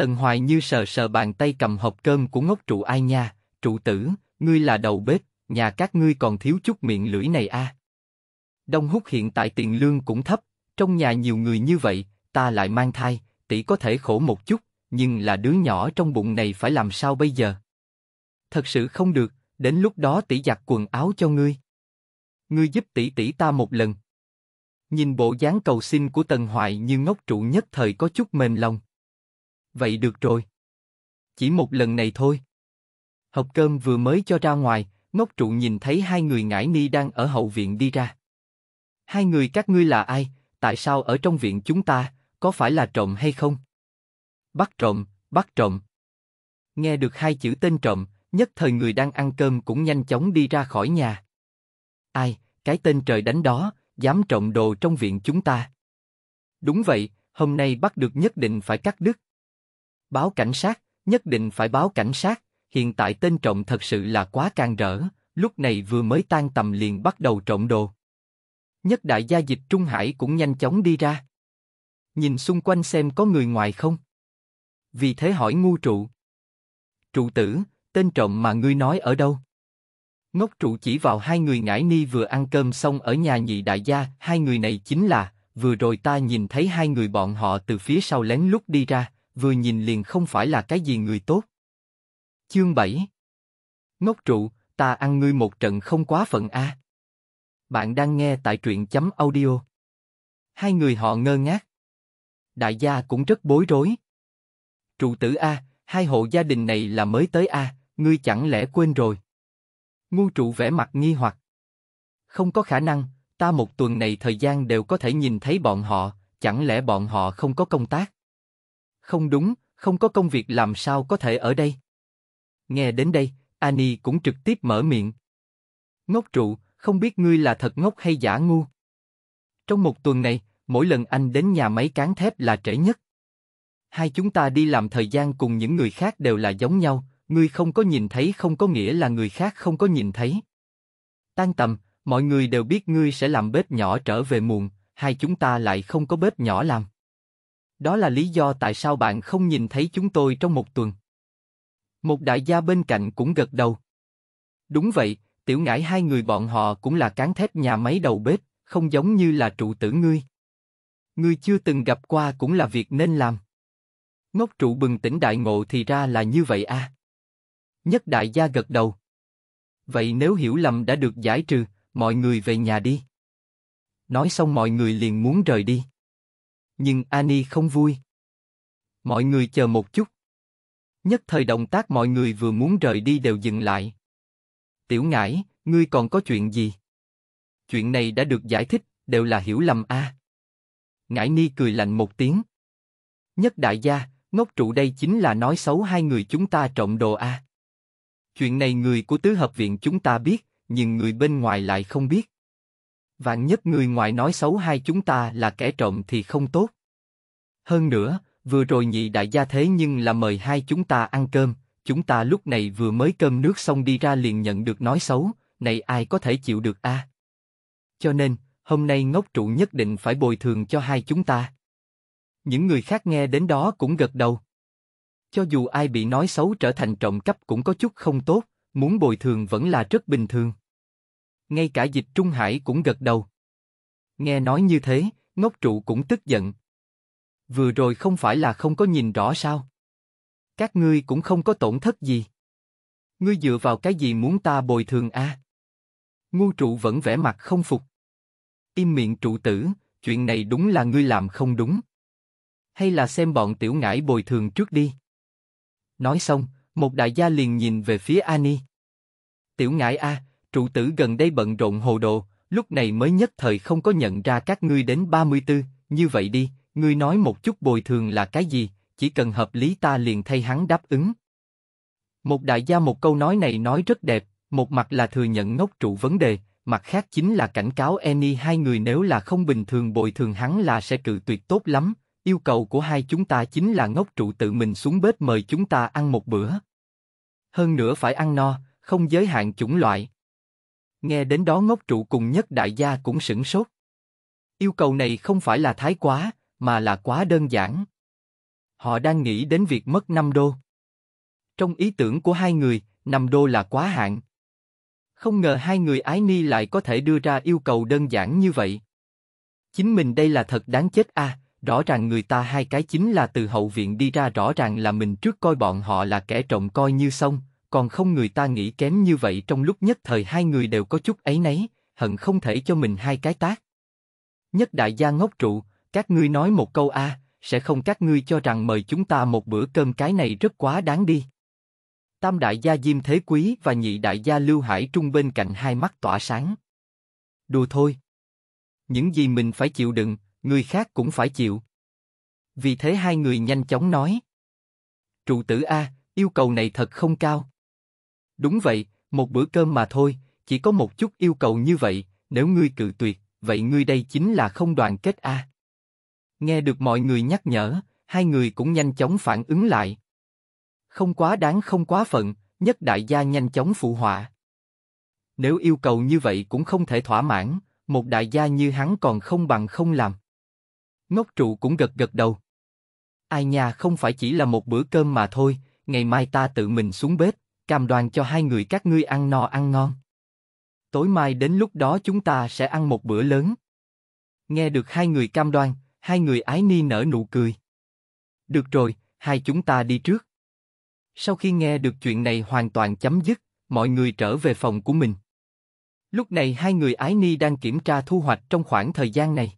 Tần Hoài như sờ sờ bàn tay cầm hộp cơm của ngốc trụ ai nha, trụ tử, ngươi là đầu bếp, nhà các ngươi còn thiếu chút miệng lưỡi này a. À? Đông Húc hiện tại tiền lương cũng thấp, trong nhà nhiều người như vậy, ta lại mang thai, tỷ có thể khổ một chút, nhưng là đứa nhỏ trong bụng này phải làm sao bây giờ? Thật sự không được, đến lúc đó tỷ giặt quần áo cho ngươi. Ngươi giúp tỷ tỷ ta một lần. Nhìn bộ dáng cầu xin của Tần Hoài, như ngốc trụ nhất thời có chút mềm lòng vậy được rồi. Chỉ một lần này thôi. Hộp cơm vừa mới cho ra ngoài, ngốc trụ nhìn thấy hai người ngải ni đang ở hậu viện đi ra. Hai người các ngươi là ai, tại sao ở trong viện chúng ta, có phải là trộm hay không? Bắt trộm, bắt trộm. Nghe được hai chữ tên trộm, nhất thời người đang ăn cơm cũng nhanh chóng đi ra khỏi nhà. Ai, cái tên trời đánh đó, dám trộm đồ trong viện chúng ta. Đúng vậy, hôm nay bắt được nhất định phải cắt đứt. Báo cảnh sát, nhất định phải báo cảnh sát, hiện tại tên trộm thật sự là quá can rỡ, lúc này vừa mới tan tầm liền bắt đầu trộm đồ. Nhất đại gia dịch Trung Hải cũng nhanh chóng đi ra. Nhìn xung quanh xem có người ngoài không. Vì thế hỏi ngu trụ. Trụ tử, tên trộm mà ngươi nói ở đâu? Ngốc trụ chỉ vào hai người ngải ni vừa ăn cơm xong ở nhà nhị đại gia, hai người này chính là, vừa rồi ta nhìn thấy hai người bọn họ từ phía sau lén lút đi ra, vừa nhìn liền không phải là cái gì người tốt. Chương 7 Ngốc trụ, ta ăn ngươi một trận không quá phận a. Bạn đang nghe tại truyện chấm audio. Hai người họ ngơ ngác. Đại gia cũng rất bối rối. Trụ tử A, hai hộ gia đình này là mới tới A, ngươi chẳng lẽ quên rồi. Ngu trụ vẻ mặt nghi hoặc. Không có khả năng, ta một tuần này thời gian đều có thể nhìn thấy bọn họ, chẳng lẽ bọn họ không có công tác? Không đúng, không có công việc làm sao có thể ở đây? Nghe đến đây, Ani cũng trực tiếp mở miệng. Ngốc trụ, không biết ngươi là thật ngốc hay giả ngu. Trong một tuần này, mỗi lần anh đến nhà máy cán thép là trễ nhất. Hai chúng ta đi làm thời gian cùng những người khác đều là giống nhau, ngươi không có nhìn thấy không có nghĩa là người khác không có nhìn thấy. Tan tầm, mọi người đều biết ngươi sẽ làm bếp nhỏ trở về muộn, hai chúng ta lại không có bếp nhỏ làm. Đó là lý do tại sao bạn không nhìn thấy chúng tôi trong một tuần. Một đại gia bên cạnh cũng gật đầu. Đúng vậy, tiểu ngải hai người bọn họ cũng là cán thép nhà máy đầu bếp, không giống như là trụ tử ngươi. Ngươi chưa từng gặp qua cũng là việc nên làm. Ngốc trụ bừng tỉnh đại ngộ thì ra là như vậy a. À. Nhất đại gia gật đầu. Vậy nếu hiểu lầm đã được giải trừ, mọi người về nhà đi. Nói xong mọi người liền muốn rời đi nhưng Annie không vui. Mọi người chờ một chút. Nhất thời động tác mọi người vừa muốn rời đi đều dừng lại. Tiểu Ngải, ngươi còn có chuyện gì? Chuyện này đã được giải thích, đều là hiểu lầm a. Ngải Ni cười lạnh một tiếng. Nhất đại gia, ngốc trụ đây chính là nói xấu hai người chúng ta trộm đồ a. Chuyện này người của tứ hợp viện chúng ta biết, nhưng người bên ngoài lại không biết. Vạn nhất người ngoài nói xấu hai chúng ta là kẻ trộm thì không tốt. Hơn nữa, vừa rồi nhị đại gia thế nhưng là mời hai chúng ta ăn cơm, chúng ta lúc này vừa mới cơm nước xong đi ra liền nhận được nói xấu, này ai có thể chịu được a? À? Cho nên, hôm nay ngốc trụ nhất định phải bồi thường cho hai chúng ta. Những người khác nghe đến đó cũng gật đầu. Cho dù ai bị nói xấu trở thành trộm cắp cũng có chút không tốt, muốn bồi thường vẫn là rất bình thường ngay cả dịch Trung Hải cũng gật đầu. Nghe nói như thế, ngốc trụ cũng tức giận. Vừa rồi không phải là không có nhìn rõ sao? Các ngươi cũng không có tổn thất gì. Ngươi dựa vào cái gì muốn ta bồi thường a? À? Ngu trụ vẫn vẻ mặt không phục. Im miệng trụ tử, chuyện này đúng là ngươi làm không đúng. Hay là xem bọn tiểu ngải bồi thường trước đi. Nói xong, một đại gia liền nhìn về phía Ani. Tiểu ngải a, à, trụ tử gần đây bận rộn hồ đồ, lúc này mới nhất thời không có nhận ra các ngươi đến 34, như vậy đi, ngươi nói một chút bồi thường là cái gì, chỉ cần hợp lý ta liền thay hắn đáp ứng. Một đại gia một câu nói này nói rất đẹp, một mặt là thừa nhận ngốc trụ vấn đề, mặt khác chính là cảnh cáo Annie hai người nếu là không bình thường bồi thường hắn là sẽ cự tuyệt tốt lắm, yêu cầu của hai chúng ta chính là ngốc trụ tự mình xuống bếp mời chúng ta ăn một bữa. Hơn nữa phải ăn no, không giới hạn chủng loại. Nghe đến đó ngốc trụ cùng nhất đại gia cũng sửng sốt. Yêu cầu này không phải là thái quá, mà là quá đơn giản. Họ đang nghĩ đến việc mất 5 đô. Trong ý tưởng của hai người, 5 đô là quá hạn. Không ngờ hai người ái ni lại có thể đưa ra yêu cầu đơn giản như vậy. Chính mình đây là thật đáng chết a, à, rõ ràng người ta hai cái chính là từ hậu viện đi ra rõ ràng là mình trước coi bọn họ là kẻ trộm coi như xong, còn không người ta nghĩ kém như vậy trong lúc nhất thời hai người đều có chút ấy nấy, hận không thể cho mình hai cái tác. Nhất đại gia ngốc trụ, các ngươi nói một câu a, sẽ không các ngươi cho rằng mời chúng ta một bữa cơm cái này rất quá đáng đi. Tam đại gia Diêm Thế Quý và nhị đại gia Lưu Hải Trung bên cạnh hai mắt tỏa sáng. Đùa thôi. Những gì mình phải chịu đựng, người khác cũng phải chịu. Vì thế hai người nhanh chóng nói. Trụ tử A, yêu cầu này thật không cao. Đúng vậy, một bữa cơm mà thôi, chỉ có một chút yêu cầu như vậy, nếu ngươi cự tuyệt, vậy ngươi đây chính là không đoàn kết a. Nghe được mọi người nhắc nhở, hai người cũng nhanh chóng phản ứng lại. Không quá đáng không quá phận, nhất đại gia nhanh chóng phụ họa. Nếu yêu cầu như vậy cũng không thể thỏa mãn, một đại gia như hắn còn không bằng không làm. Ngốc trụ cũng gật gật đầu. Ai nhà không phải chỉ là một bữa cơm mà thôi, ngày mai ta tự mình xuống bếp, cam đoan cho hai người các ngươi ăn no ăn ngon. Tối mai đến lúc đó chúng ta sẽ ăn một bữa lớn. Nghe được hai người cam đoan, hai người ái ni nở nụ cười. Được rồi, hai chúng ta đi trước. Sau khi nghe được chuyện này hoàn toàn chấm dứt, mọi người trở về phòng của mình. Lúc này hai người ái ni đang kiểm tra thu hoạch trong khoảng thời gian này.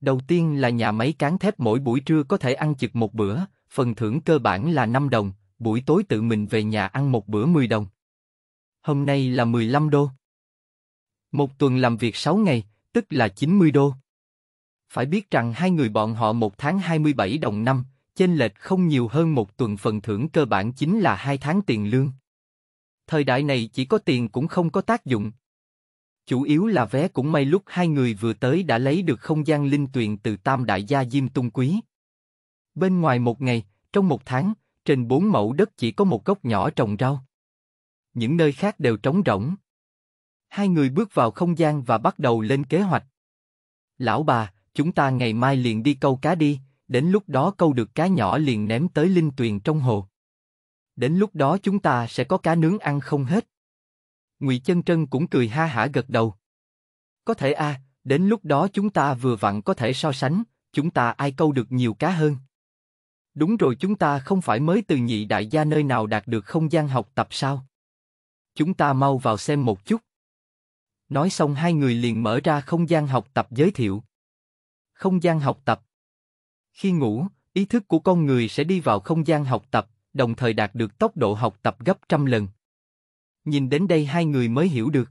Đầu tiên là nhà máy cán thép mỗi buổi trưa có thể ăn chực một bữa, phần thưởng cơ bản là 5 đồng, buổi tối tự mình về nhà ăn một bữa 10 đồng. Hôm nay là 15 đô. Một tuần làm việc 6 ngày, tức là 90 đô. Phải biết rằng hai người bọn họ một tháng 27 đồng năm, trên lệch không nhiều hơn một tuần phần thưởng cơ bản chính là hai tháng tiền lương. Thời đại này chỉ có tiền cũng không có tác dụng. Chủ yếu là vé cũng may lúc hai người vừa tới đã lấy được không gian linh tuyền từ tam đại gia Diêm Tung Quý. Bên ngoài một ngày, trong một tháng, trên bốn mẫu đất chỉ có một góc nhỏ trồng rau. Những nơi khác đều trống rỗng. Hai người bước vào không gian và bắt đầu lên kế hoạch. Lão bà, chúng ta ngày mai liền đi câu cá đi, đến lúc đó câu được cá nhỏ liền ném tới linh tuyền trong hồ. Đến lúc đó chúng ta sẽ có cá nướng ăn không hết. Ngụy Chân Trân cũng cười ha hả gật đầu. Có thể a, à, đến lúc đó chúng ta vừa vặn có thể so sánh, chúng ta ai câu được nhiều cá hơn. Đúng rồi chúng ta không phải mới từ nhị đại gia nơi nào đạt được không gian học tập sao? Chúng ta mau vào xem một chút. Nói xong hai người liền mở ra không gian học tập giới thiệu. Không gian học tập Khi ngủ, ý thức của con người sẽ đi vào không gian học tập, đồng thời đạt được tốc độ học tập gấp trăm lần. Nhìn đến đây hai người mới hiểu được.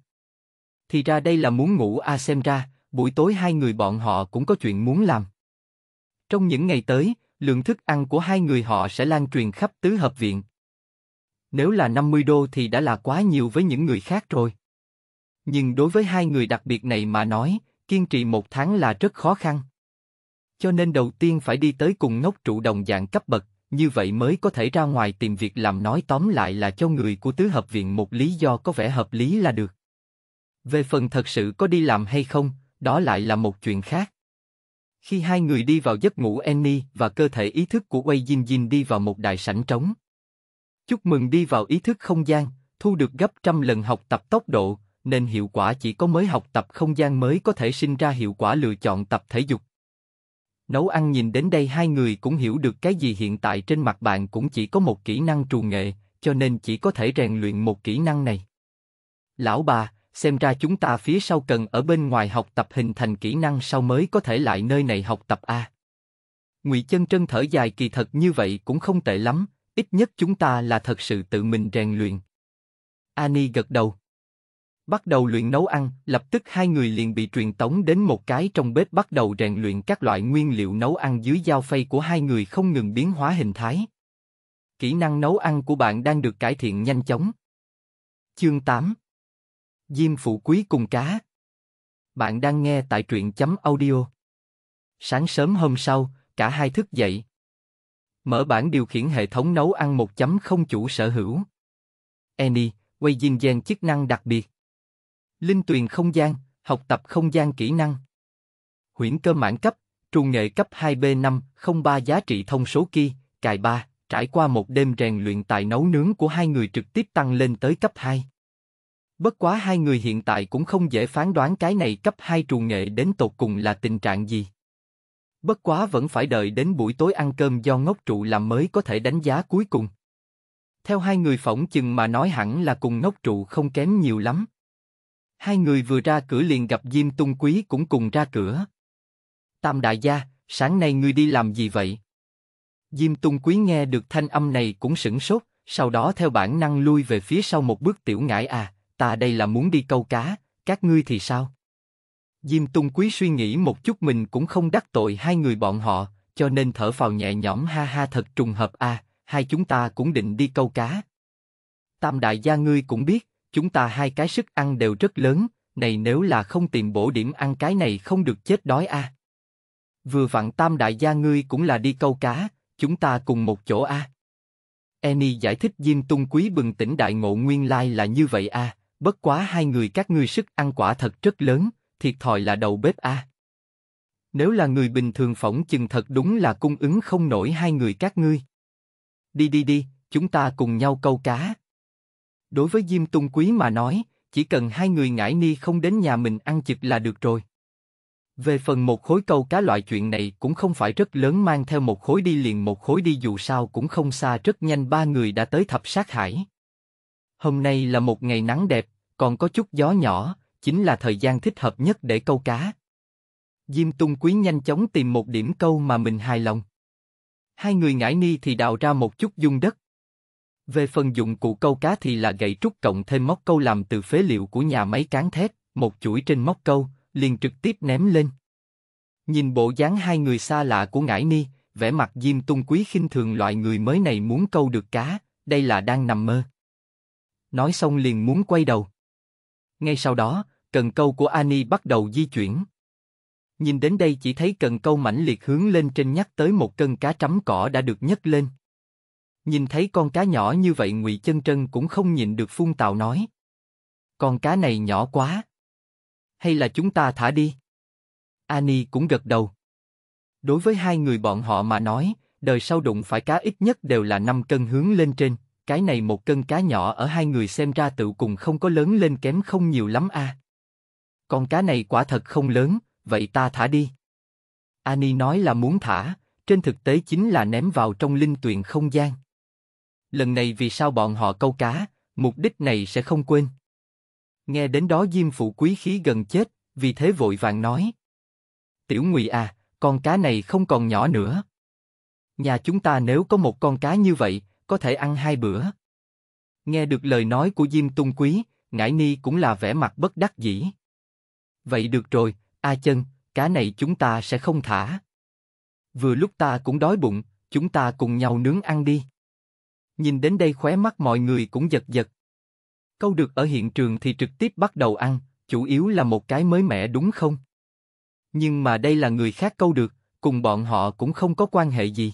Thì ra đây là muốn ngủ a à xem ra, buổi tối hai người bọn họ cũng có chuyện muốn làm. Trong những ngày tới, lượng thức ăn của hai người họ sẽ lan truyền khắp tứ hợp viện. Nếu là 50 đô thì đã là quá nhiều với những người khác rồi. Nhưng đối với hai người đặc biệt này mà nói, kiên trì một tháng là rất khó khăn. Cho nên đầu tiên phải đi tới cùng ngốc trụ đồng dạng cấp bậc, như vậy mới có thể ra ngoài tìm việc làm nói tóm lại là cho người của tứ hợp viện một lý do có vẻ hợp lý là được. Về phần thật sự có đi làm hay không, đó lại là một chuyện khác. Khi hai người đi vào giấc ngủ Annie và cơ thể ý thức của Wei Jin Jin đi vào một đại sảnh trống. Chúc mừng đi vào ý thức không gian, thu được gấp trăm lần học tập tốc độ, nên hiệu quả chỉ có mới học tập không gian mới có thể sinh ra hiệu quả lựa chọn tập thể dục. Nấu ăn nhìn đến đây hai người cũng hiểu được cái gì hiện tại trên mặt bạn cũng chỉ có một kỹ năng trù nghệ, cho nên chỉ có thể rèn luyện một kỹ năng này. Lão bà, xem ra chúng ta phía sau cần ở bên ngoài học tập hình thành kỹ năng sau mới có thể lại nơi này học tập a. À? Ngụy Chân Trân thở dài kỳ thật như vậy cũng không tệ lắm, ít nhất chúng ta là thật sự tự mình rèn luyện. Ani gật đầu. Bắt đầu luyện nấu ăn, lập tức hai người liền bị truyền tống đến một cái trong bếp bắt đầu rèn luyện các loại nguyên liệu nấu ăn dưới dao phay của hai người không ngừng biến hóa hình thái. Kỹ năng nấu ăn của bạn đang được cải thiện nhanh chóng. Chương 8 Diêm Phụ Quý cùng cá. Bạn đang nghe tại truyện chấm audio. Sáng sớm hôm sau, cả hai thức dậy. Mở bản điều khiển hệ thống nấu ăn một chấm không chủ sở hữu. Annie, quay Diêm Giang chức năng đặc biệt. Linh tuyền không gian, học tập không gian kỹ năng. Huyễn cơ mãn cấp, trùng nghệ cấp 2B5, 03 giá trị thông số kia, cài 3, trải qua một đêm rèn luyện tài nấu nướng của hai người trực tiếp tăng lên tới cấp 2. Bất quá hai người hiện tại cũng không dễ phán đoán cái này cấp hai trù nghệ đến tột cùng là tình trạng gì. Bất quá vẫn phải đợi đến buổi tối ăn cơm do ngốc trụ làm mới có thể đánh giá cuối cùng. Theo hai người phỏng chừng mà nói hẳn là cùng ngốc trụ không kém nhiều lắm. Hai người vừa ra cửa liền gặp Diêm Tung Quý cũng cùng ra cửa. Tam đại gia, sáng nay ngươi đi làm gì vậy? Diêm Tung Quý nghe được thanh âm này cũng sửng sốt, sau đó theo bản năng lui về phía sau một bước tiểu ngải à, ta đây là muốn đi câu cá, các ngươi thì sao? Diêm Tung Quý suy nghĩ một chút mình cũng không đắc tội hai người bọn họ, cho nên thở phào nhẹ nhõm ha ha thật trùng hợp a, à, hai chúng ta cũng định đi câu cá. Tam đại gia ngươi cũng biết, chúng ta hai cái sức ăn đều rất lớn, này nếu là không tìm bổ điểm ăn cái này không được chết đói a. À. Vừa vặn tam đại gia ngươi cũng là đi câu cá, chúng ta cùng một chỗ a. À. Eni giải thích Diêm Tung Quý bừng tỉnh đại ngộ nguyên lai là như vậy a, à, Bất quá hai người các ngươi sức ăn quả thật rất lớn, thiệt thòi là đầu bếp a. Nếu là người bình thường phỏng chừng thật đúng là cung ứng không nổi hai người các ngươi. Đi đi đi, chúng ta cùng nhau câu cá. Đối với Diêm Tung Quý mà nói, chỉ cần hai người ngải ni không đến nhà mình ăn chực là được rồi. Về phần một khối câu cá loại chuyện này cũng không phải rất lớn mang theo một khối đi liền một khối đi dù sao cũng không xa rất nhanh ba người đã tới thập sát hải. Hôm nay là một ngày nắng đẹp, còn có chút gió nhỏ, chính là thời gian thích hợp nhất để câu cá. Diêm Tung Quý nhanh chóng tìm một điểm câu mà mình hài lòng. Hai người ngải ni thì đào ra một chút dung đất. Về phần dụng cụ câu cá thì là gậy trúc cộng thêm móc câu làm từ phế liệu của nhà máy cán thép, một chuỗi trên móc câu, liền trực tiếp ném lên. Nhìn bộ dáng hai người xa lạ của ngải ni, vẻ mặt Diêm Tung Quý khinh thường loại người mới này muốn câu được cá, đây là đang nằm mơ nói xong liền muốn quay đầu. Ngay sau đó, cần câu của Ani bắt đầu di chuyển. Nhìn đến đây chỉ thấy cần câu mãnh liệt hướng lên trên nhắc tới một cân cá trắm cỏ đã được nhấc lên. Nhìn thấy con cá nhỏ như vậy ngụy Chân Trân cũng không nhìn được phun tào nói. Con cá này nhỏ quá. Hay là chúng ta thả đi? Ani cũng gật đầu. Đối với hai người bọn họ mà nói, đời sau đụng phải cá ít nhất đều là 5 cân hướng lên trên cái này một cân cá nhỏ ở hai người xem ra tự cùng không có lớn lên kém không nhiều lắm a. À. Con cá này quả thật không lớn, vậy ta thả đi. Ani nói là muốn thả, trên thực tế chính là ném vào trong linh tuyền không gian. Lần này vì sao bọn họ câu cá, mục đích này sẽ không quên. Nghe đến đó Diêm Phụ quý khí gần chết, vì thế vội vàng nói. Tiểu Ngụy à, con cá này không còn nhỏ nữa. Nhà chúng ta nếu có một con cá như vậy, có thể ăn hai bữa. Nghe được lời nói của Diêm Tung Quý, Ngải Ni cũng là vẻ mặt bất đắc dĩ. Vậy được rồi, A Chân, cá này chúng ta sẽ không thả. Vừa lúc ta cũng đói bụng, chúng ta cùng nhau nướng ăn đi. Nhìn đến đây khóe mắt mọi người cũng giật giật. Câu được ở hiện trường thì trực tiếp bắt đầu ăn, chủ yếu là một cái mới mẻ đúng không? Nhưng mà đây là người khác câu được, cùng bọn họ cũng không có quan hệ gì.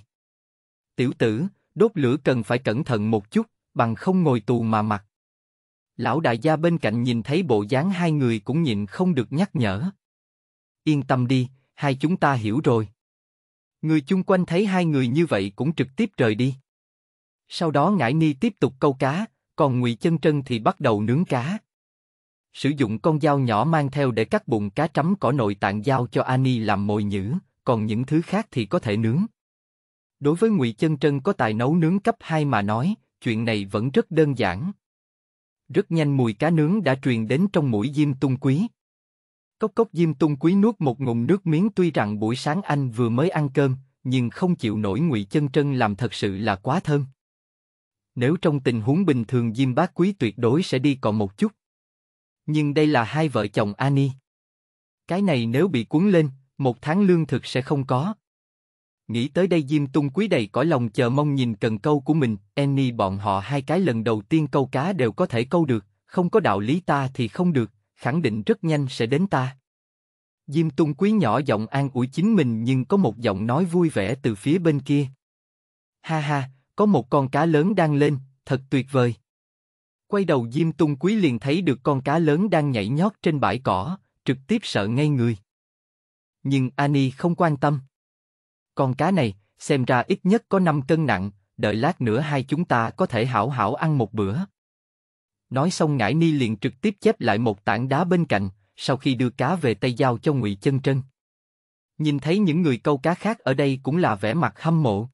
Tiểu tử, đốt lửa cần phải cẩn thận một chút, bằng không ngồi tù mà mặc. Lão đại gia bên cạnh nhìn thấy bộ dáng hai người cũng nhịn không được nhắc nhở. Yên tâm đi, hai chúng ta hiểu rồi. Người chung quanh thấy hai người như vậy cũng trực tiếp rời đi. Sau đó ngải ni tiếp tục câu cá, còn ngụy chân trân thì bắt đầu nướng cá. Sử dụng con dao nhỏ mang theo để cắt bụng cá trắm cỏ nội tạng dao cho Ani làm mồi nhử còn những thứ khác thì có thể nướng. Đối với Ngụy Chân Trân có tài nấu nướng cấp 2 mà nói, chuyện này vẫn rất đơn giản. Rất nhanh mùi cá nướng đã truyền đến trong mũi Diêm Tung Quý. Cốc cốc Diêm Tung Quý nuốt một ngụm nước miếng tuy rằng buổi sáng anh vừa mới ăn cơm, nhưng không chịu nổi Ngụy Chân Trân làm thật sự là quá thơm. Nếu trong tình huống bình thường Diêm Bác Quý tuyệt đối sẽ đi còn một chút. Nhưng đây là hai vợ chồng Ani. Cái này nếu bị cuốn lên, một tháng lương thực sẽ không có. Nghĩ tới đây Diêm Tung Quý đầy cõi lòng chờ mong nhìn cần câu của mình, Annie bọn họ hai cái lần đầu tiên câu cá đều có thể câu được, không có đạo lý ta thì không được, khẳng định rất nhanh sẽ đến ta. Diêm Tung Quý nhỏ giọng an ủi chính mình nhưng có một giọng nói vui vẻ từ phía bên kia. Ha ha, có một con cá lớn đang lên, thật tuyệt vời. Quay đầu Diêm Tung Quý liền thấy được con cá lớn đang nhảy nhót trên bãi cỏ, trực tiếp sợ ngay người. Nhưng Ani không quan tâm. Con cá này, xem ra ít nhất có 5 cân nặng, đợi lát nữa hai chúng ta có thể hảo hảo ăn một bữa. Nói xong Ngải Ni liền trực tiếp chép lại một tảng đá bên cạnh, sau khi đưa cá về tay giao cho Ngụy Chân Trân. Nhìn thấy những người câu cá khác ở đây cũng là vẻ mặt hâm mộ.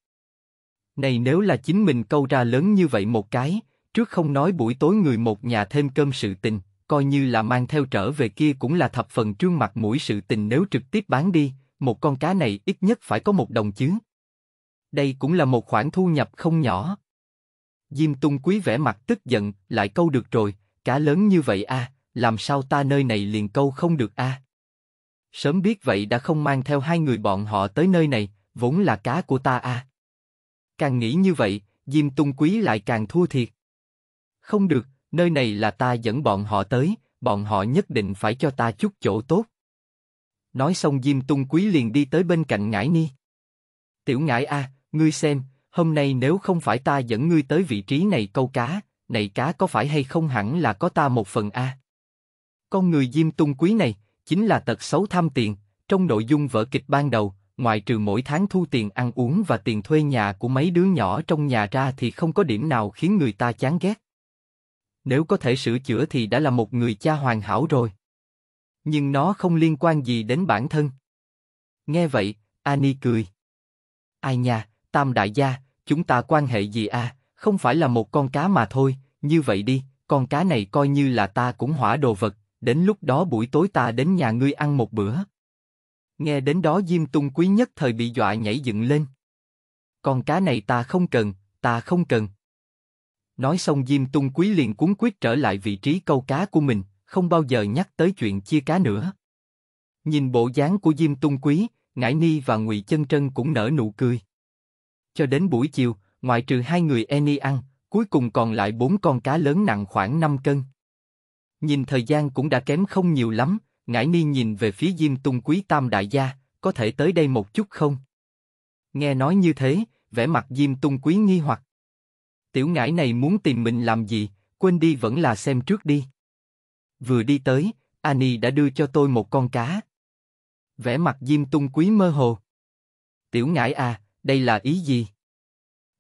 Này nếu là chính mình câu ra lớn như vậy một cái, trước không nói buổi tối người một nhà thêm cơm sự tình, coi như là mang theo trở về kia cũng là thập phần trương mặt mũi sự tình nếu trực tiếp bán đi, một con cá này ít nhất phải có một đồng chứ. Đây cũng là một khoản thu nhập không nhỏ. Diêm Tung Quý vẻ mặt tức giận, lại câu được rồi, cá lớn như vậy a, à, làm sao ta nơi này liền câu không được a? À? Sớm biết vậy đã không mang theo hai người bọn họ tới nơi này, vốn là cá của ta a. À. Càng nghĩ như vậy, Diêm Tung Quý lại càng thua thiệt. Không được, nơi này là ta dẫn bọn họ tới, bọn họ nhất định phải cho ta chút chỗ tốt. Nói xong Diêm Tung Quý liền đi tới bên cạnh Ngải Ni. Tiểu Ngải A, ngươi xem, hôm nay nếu không phải ta dẫn ngươi tới vị trí này câu cá, này cá có phải hay không hẳn là có ta một phần A. Con người Diêm Tung Quý này, chính là tật xấu tham tiền, trong nội dung vở kịch ban đầu, ngoài trừ mỗi tháng thu tiền ăn uống và tiền thuê nhà của mấy đứa nhỏ trong nhà ra thì không có điểm nào khiến người ta chán ghét. Nếu có thể sửa chữa thì đã là một người cha hoàn hảo rồi nhưng nó không liên quan gì đến bản thân. Nghe vậy, Ani cười. Ai nha, Tam đại gia, chúng ta quan hệ gì à? Không phải là một con cá mà thôi. Như vậy đi, con cá này coi như là ta cũng hỏa đồ vật. Đến lúc đó buổi tối ta đến nhà ngươi ăn một bữa. Nghe đến đó Diêm Tung quý nhất thời bị dọa nhảy dựng lên. Con cá này ta không cần, ta không cần. Nói xong Diêm Tung Quý liền cuốn quyết trở lại vị trí câu cá của mình, không bao giờ nhắc tới chuyện chia cá nữa. Nhìn bộ dáng của Diêm Tung Quý, Ngải Ni và Ngụy Chân Trân cũng nở nụ cười. Cho đến buổi chiều, ngoại trừ hai người Eni ăn, cuối cùng còn lại bốn con cá lớn nặng khoảng 5 cân. Nhìn thời gian cũng đã kém không nhiều lắm, Ngải Ni nhìn về phía Diêm Tung Quý Tam Đại Gia, có thể tới đây một chút không? Nghe nói như thế, vẻ mặt Diêm Tung Quý nghi hoặc. Tiểu Ngải này muốn tìm mình làm gì, quên đi vẫn là xem trước đi. Vừa đi tới, Ani đã đưa cho tôi một con cá. Vẻ mặt Diêm Tung Quý mơ hồ. Tiểu ngải à, đây là ý gì?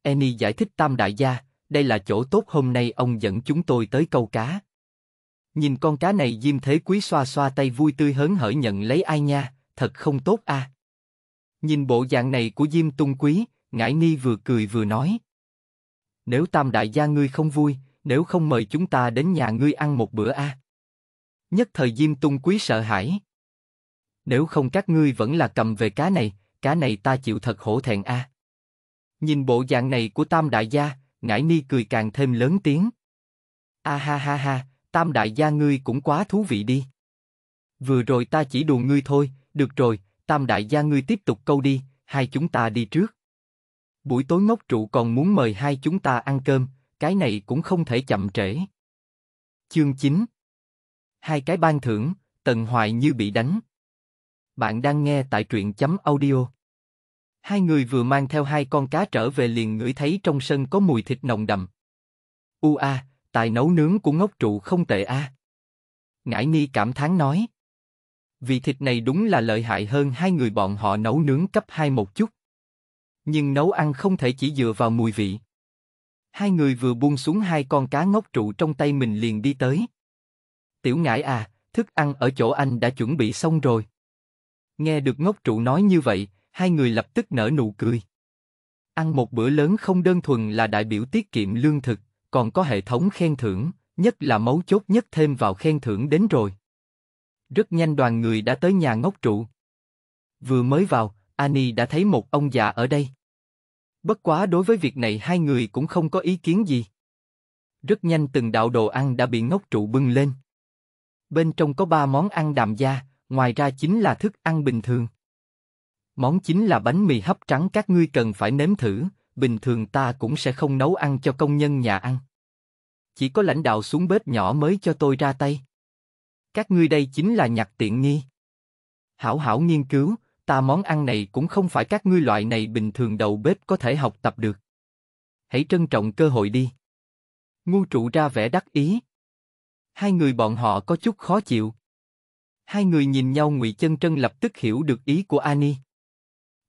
Annie giải thích Tam Đại Gia, đây là chỗ tốt hôm nay ông dẫn chúng tôi tới câu cá. Nhìn con cá này Diêm Thế Quý xoa xoa tay vui tươi hớn hở nhận lấy ai nha, thật không tốt à. Nhìn bộ dạng này của Diêm Tung Quý, Ngải Ni vừa cười vừa nói. Nếu Tam Đại Gia ngươi không vui, nếu không mời chúng ta đến nhà ngươi ăn một bữa a. À? Nhất thời Diêm Tung Quý sợ hãi. Nếu không các ngươi vẫn là cầm về cá này, cá này ta chịu thật hổ thẹn a. À. Nhìn bộ dạng này của Tam Đại Gia, Ngải Ni cười càng thêm lớn tiếng. A ha ha ha, Tam Đại Gia ngươi cũng quá thú vị đi. Vừa rồi ta chỉ đùa ngươi thôi, được rồi, Tam Đại Gia ngươi tiếp tục câu đi, hai chúng ta đi trước. Buổi tối ngốc trụ còn muốn mời hai chúng ta ăn cơm, cái này cũng không thể chậm trễ. Chương 9 hai cái ban thưởng, Tần Hoài như bị đánh. Bạn đang nghe tại truyện chấm audio. Hai người vừa mang theo hai con cá trở về liền ngửi thấy trong sân có mùi thịt nồng đầm. U a, tài nấu nướng của ngốc trụ không tệ a. Ngải Ni cảm thán nói. Vị thịt này đúng là lợi hại hơn hai người bọn họ nấu nướng cấp hai một chút. Nhưng nấu ăn không thể chỉ dựa vào mùi vị. Hai người vừa buông xuống hai con cá ngốc trụ trong tay mình liền đi tới. Tiểu ngải à, thức ăn ở chỗ anh đã chuẩn bị xong rồi. Nghe được ngốc trụ nói như vậy, hai người lập tức nở nụ cười. Ăn một bữa lớn không đơn thuần là đại biểu tiết kiệm lương thực, còn có hệ thống khen thưởng, nhất là mấu chốt nhất thêm vào khen thưởng đến rồi. Rất nhanh đoàn người đã tới nhà ngốc trụ. Vừa mới vào, Ani đã thấy một ông già ở đây. Bất quá đối với việc này hai người cũng không có ý kiến gì. Rất nhanh từng đạo đồ ăn đã bị ngốc trụ bưng lên bên trong có ba món ăn đạm gia, ngoài ra chính là thức ăn bình thường. Món chính là bánh mì hấp trắng các ngươi cần phải nếm thử, bình thường ta cũng sẽ không nấu ăn cho công nhân nhà ăn. Chỉ có lãnh đạo xuống bếp nhỏ mới cho tôi ra tay. Các ngươi đây chính là nhặt tiện nghi. Hảo hảo nghiên cứu, ta món ăn này cũng không phải các ngươi loại này bình thường đầu bếp có thể học tập được. Hãy trân trọng cơ hội đi. Ngu trụ ra vẻ đắc ý hai người bọn họ có chút khó chịu. Hai người nhìn nhau Ngụy Chân Trân lập tức hiểu được ý của Ani.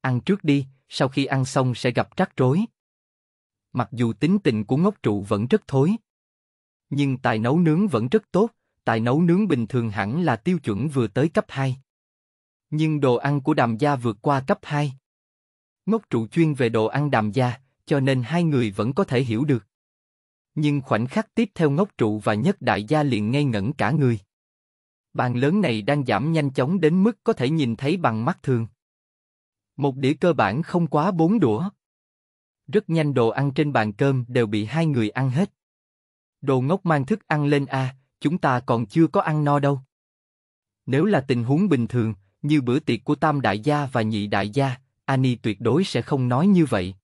Ăn trước đi, sau khi ăn xong sẽ gặp rắc rối. Mặc dù tính tình của ngốc trụ vẫn rất thối. Nhưng tài nấu nướng vẫn rất tốt, tài nấu nướng bình thường hẳn là tiêu chuẩn vừa tới cấp 2. Nhưng đồ ăn của đàm gia vượt qua cấp 2. Ngốc trụ chuyên về đồ ăn đàm gia, cho nên hai người vẫn có thể hiểu được. Nhưng khoảnh khắc tiếp theo ngốc trụ và nhất đại gia liền ngây ngẩn cả người. Bàn lớn này đang giảm nhanh chóng đến mức có thể nhìn thấy bằng mắt thường. Một đĩa cơ bản không quá bốn đũa. Rất nhanh đồ ăn trên bàn cơm đều bị hai người ăn hết. Đồ ngốc mang thức ăn lên a, à, chúng ta còn chưa có ăn no đâu. Nếu là tình huống bình thường, như bữa tiệc của tam đại gia và nhị đại gia, Ani tuyệt đối sẽ không nói như vậy.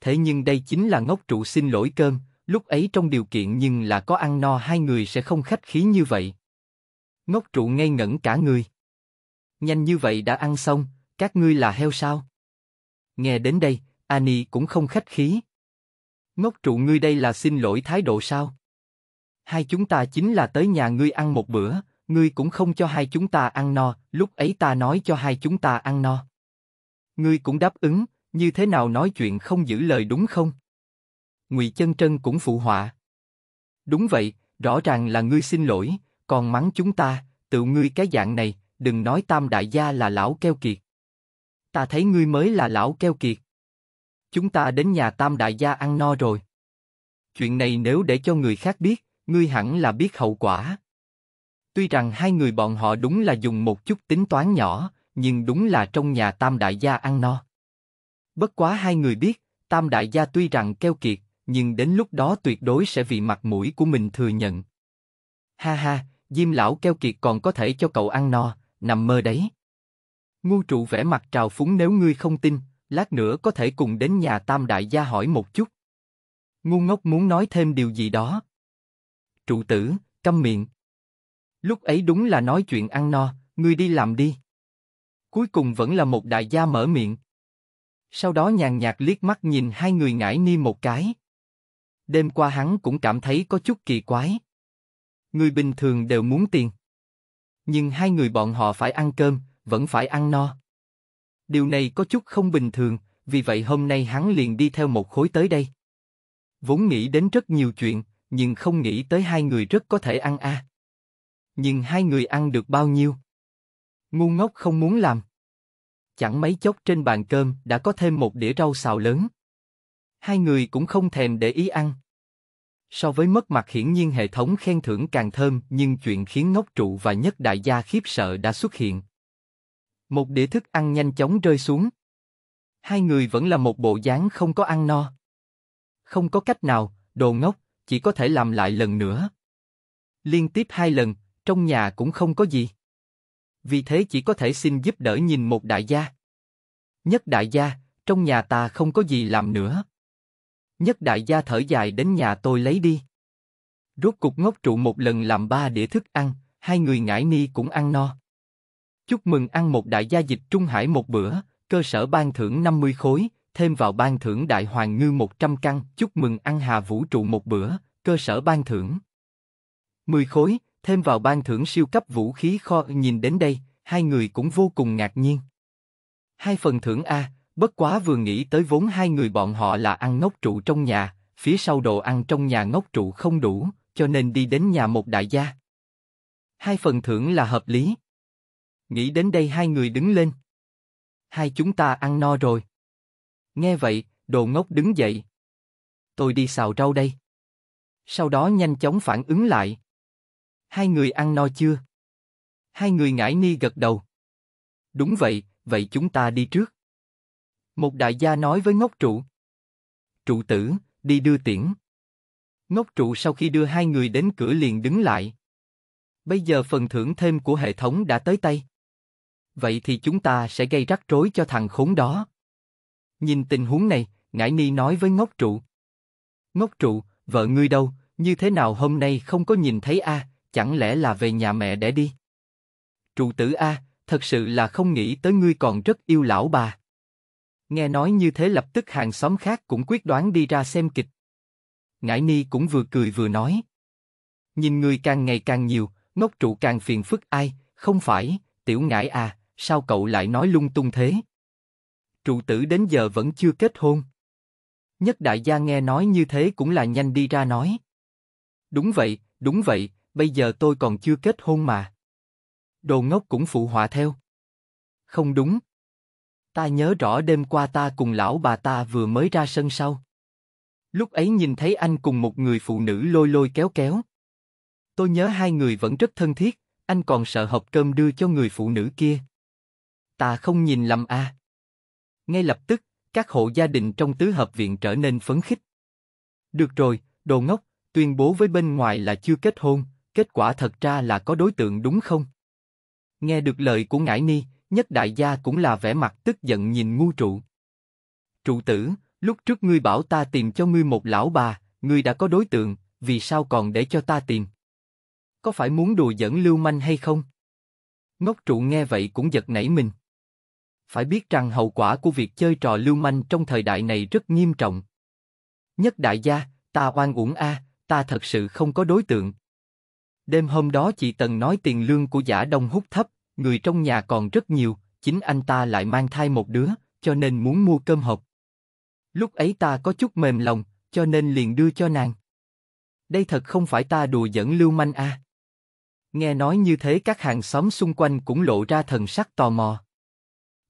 Thế nhưng đây chính là ngốc trụ xin lỗi cơm, Lúc ấy trong điều kiện nhưng là có ăn no hai người sẽ không khách khí như vậy. Ngốc trụ ngây ngẩn cả người. Nhanh như vậy đã ăn xong, các ngươi là heo sao? Nghe đến đây, Ani cũng không khách khí. Ngốc trụ ngươi đây là xin lỗi thái độ sao? Hai chúng ta chính là tới nhà ngươi ăn một bữa, ngươi cũng không cho hai chúng ta ăn no, lúc ấy ta nói cho hai chúng ta ăn no. Ngươi cũng đáp ứng, như thế nào nói chuyện không giữ lời đúng không? Ngụy Chân Trân cũng phụ họa. Đúng vậy, rõ ràng là ngươi xin lỗi, còn mắng chúng ta, tự ngươi cái dạng này, đừng nói tam đại gia là lão keo kiệt. Ta thấy ngươi mới là lão keo kiệt. Chúng ta đến nhà tam đại gia ăn no rồi. Chuyện này nếu để cho người khác biết, ngươi hẳn là biết hậu quả. Tuy rằng hai người bọn họ đúng là dùng một chút tính toán nhỏ, nhưng đúng là trong nhà tam đại gia ăn no. Bất quá hai người biết, tam đại gia tuy rằng keo kiệt, nhưng đến lúc đó tuyệt đối sẽ vì mặt mũi của mình thừa nhận. Ha ha, Diêm lão keo kiệt còn có thể cho cậu ăn no, nằm mơ đấy. ngu trụ vẻ mặt trào phúng nếu ngươi không tin, lát nữa có thể cùng đến nhà tam đại gia hỏi một chút. Ngu ngốc muốn nói thêm điều gì đó. Trụ tử, câm miệng. Lúc ấy đúng là nói chuyện ăn no, ngươi đi làm đi. Cuối cùng vẫn là một đại gia mở miệng. Sau đó nhàn nhạt liếc mắt nhìn hai người ngải ni một cái. Đêm qua hắn cũng cảm thấy có chút kỳ quái. Người bình thường đều muốn tiền. Nhưng hai người bọn họ phải ăn cơm, vẫn phải ăn no. Điều này có chút không bình thường, vì vậy hôm nay hắn liền đi theo một khối tới đây. Vốn nghĩ đến rất nhiều chuyện, nhưng không nghĩ tới hai người rất có thể ăn a. À. Nhưng hai người ăn được bao nhiêu? Ngu ngốc không muốn làm. Chẳng mấy chốc trên bàn cơm đã có thêm một đĩa rau xào lớn hai người cũng không thèm để ý ăn. So với mất mặt hiển nhiên hệ thống khen thưởng càng thơm, nhưng chuyện khiến ngốc trụ và nhất đại gia khiếp sợ đã xuất hiện. Một đĩa thức ăn nhanh chóng rơi xuống. Hai người vẫn là một bộ dáng không có ăn no. Không có cách nào, đồ ngốc, chỉ có thể làm lại lần nữa. Liên tiếp hai lần, trong nhà cũng không có gì. Vì thế chỉ có thể xin giúp đỡ nhìn một đại gia. Nhất đại gia, trong nhà ta không có gì làm nữa. Nhất đại gia thở dài đến nhà tôi lấy đi. Rốt cục ngốc trụ một lần làm ba đĩa thức ăn, hai người ngải ni cũng ăn no. Chúc mừng ăn một đại gia dịch Trung Hải một bữa, cơ sở ban thưởng 50 khối, thêm vào ban thưởng đại hoàng ngư 100 căn, chúc mừng ăn hà vũ trụ một bữa, cơ sở ban thưởng 10 khối, thêm vào ban thưởng siêu cấp vũ khí kho nhìn đến đây, hai người cũng vô cùng ngạc nhiên. Hai phần thưởng A, Bất quá vừa nghĩ tới vốn hai người bọn họ là ăn ngốc trụ trong nhà, phía sau đồ ăn trong nhà ngốc trụ không đủ, cho nên đi đến nhà một đại gia. Hai phần thưởng là hợp lý. Nghĩ đến đây hai người đứng lên. Hai chúng ta ăn no rồi. Nghe vậy, đồ ngốc đứng dậy. Tôi đi xào rau đây. Sau đó nhanh chóng phản ứng lại. Hai người ăn no chưa? Hai người ngải ni gật đầu. Đúng vậy, vậy chúng ta đi trước. Một đại gia nói với ngốc trụ. Trụ tử, đi đưa tiễn. Ngốc trụ sau khi đưa hai người đến cửa liền đứng lại. Bây giờ phần thưởng thêm của hệ thống đã tới tay. Vậy thì chúng ta sẽ gây rắc rối cho thằng khốn đó. Nhìn tình huống này, Ngải Ni nói với ngốc trụ. Ngốc trụ, vợ ngươi đâu, như thế nào hôm nay không có nhìn thấy a à, chẳng lẽ là về nhà mẹ để đi trụ tử a à, thật sự là không nghĩ tới ngươi còn rất yêu lão bà Nghe nói như thế lập tức hàng xóm khác cũng quyết đoán đi ra xem kịch. Ngải Ni cũng vừa cười vừa nói. Nhìn người càng ngày càng nhiều, ngốc trụ càng phiền phức ai, không phải, tiểu ngải à, sao cậu lại nói lung tung thế? Trụ tử đến giờ vẫn chưa kết hôn. Nhất đại gia nghe nói như thế cũng là nhanh đi ra nói. Đúng vậy, đúng vậy, bây giờ tôi còn chưa kết hôn mà. Đồ ngốc cũng phụ họa theo. Không đúng, Ta nhớ rõ đêm qua ta cùng lão bà ta vừa mới ra sân sau. Lúc ấy nhìn thấy anh cùng một người phụ nữ lôi lôi kéo kéo. Tôi nhớ hai người vẫn rất thân thiết, anh còn sợ hộp cơm đưa cho người phụ nữ kia. Ta không nhìn lầm à. Ngay lập tức, các hộ gia đình trong tứ hợp viện trở nên phấn khích. Được rồi, đồ ngốc, tuyên bố với bên ngoài là chưa kết hôn, kết quả thật ra là có đối tượng đúng không? Nghe được lời của Ngải Ni, nhất đại gia cũng là vẻ mặt tức giận nhìn ngu trụ. Trụ tử, lúc trước ngươi bảo ta tìm cho ngươi một lão bà, ngươi đã có đối tượng, vì sao còn để cho ta tìm? Có phải muốn đùa dẫn lưu manh hay không? Ngốc trụ nghe vậy cũng giật nảy mình. Phải biết rằng hậu quả của việc chơi trò lưu manh trong thời đại này rất nghiêm trọng. Nhất đại gia, ta oan uổng a, ta thật sự không có đối tượng. Đêm hôm đó chị Tần nói tiền lương của giả đông hút thấp, người trong nhà còn rất nhiều, chính anh ta lại mang thai một đứa, cho nên muốn mua cơm hộp. Lúc ấy ta có chút mềm lòng, cho nên liền đưa cho nàng. Đây thật không phải ta đùa dẫn lưu manh à. Nghe nói như thế các hàng xóm xung quanh cũng lộ ra thần sắc tò mò.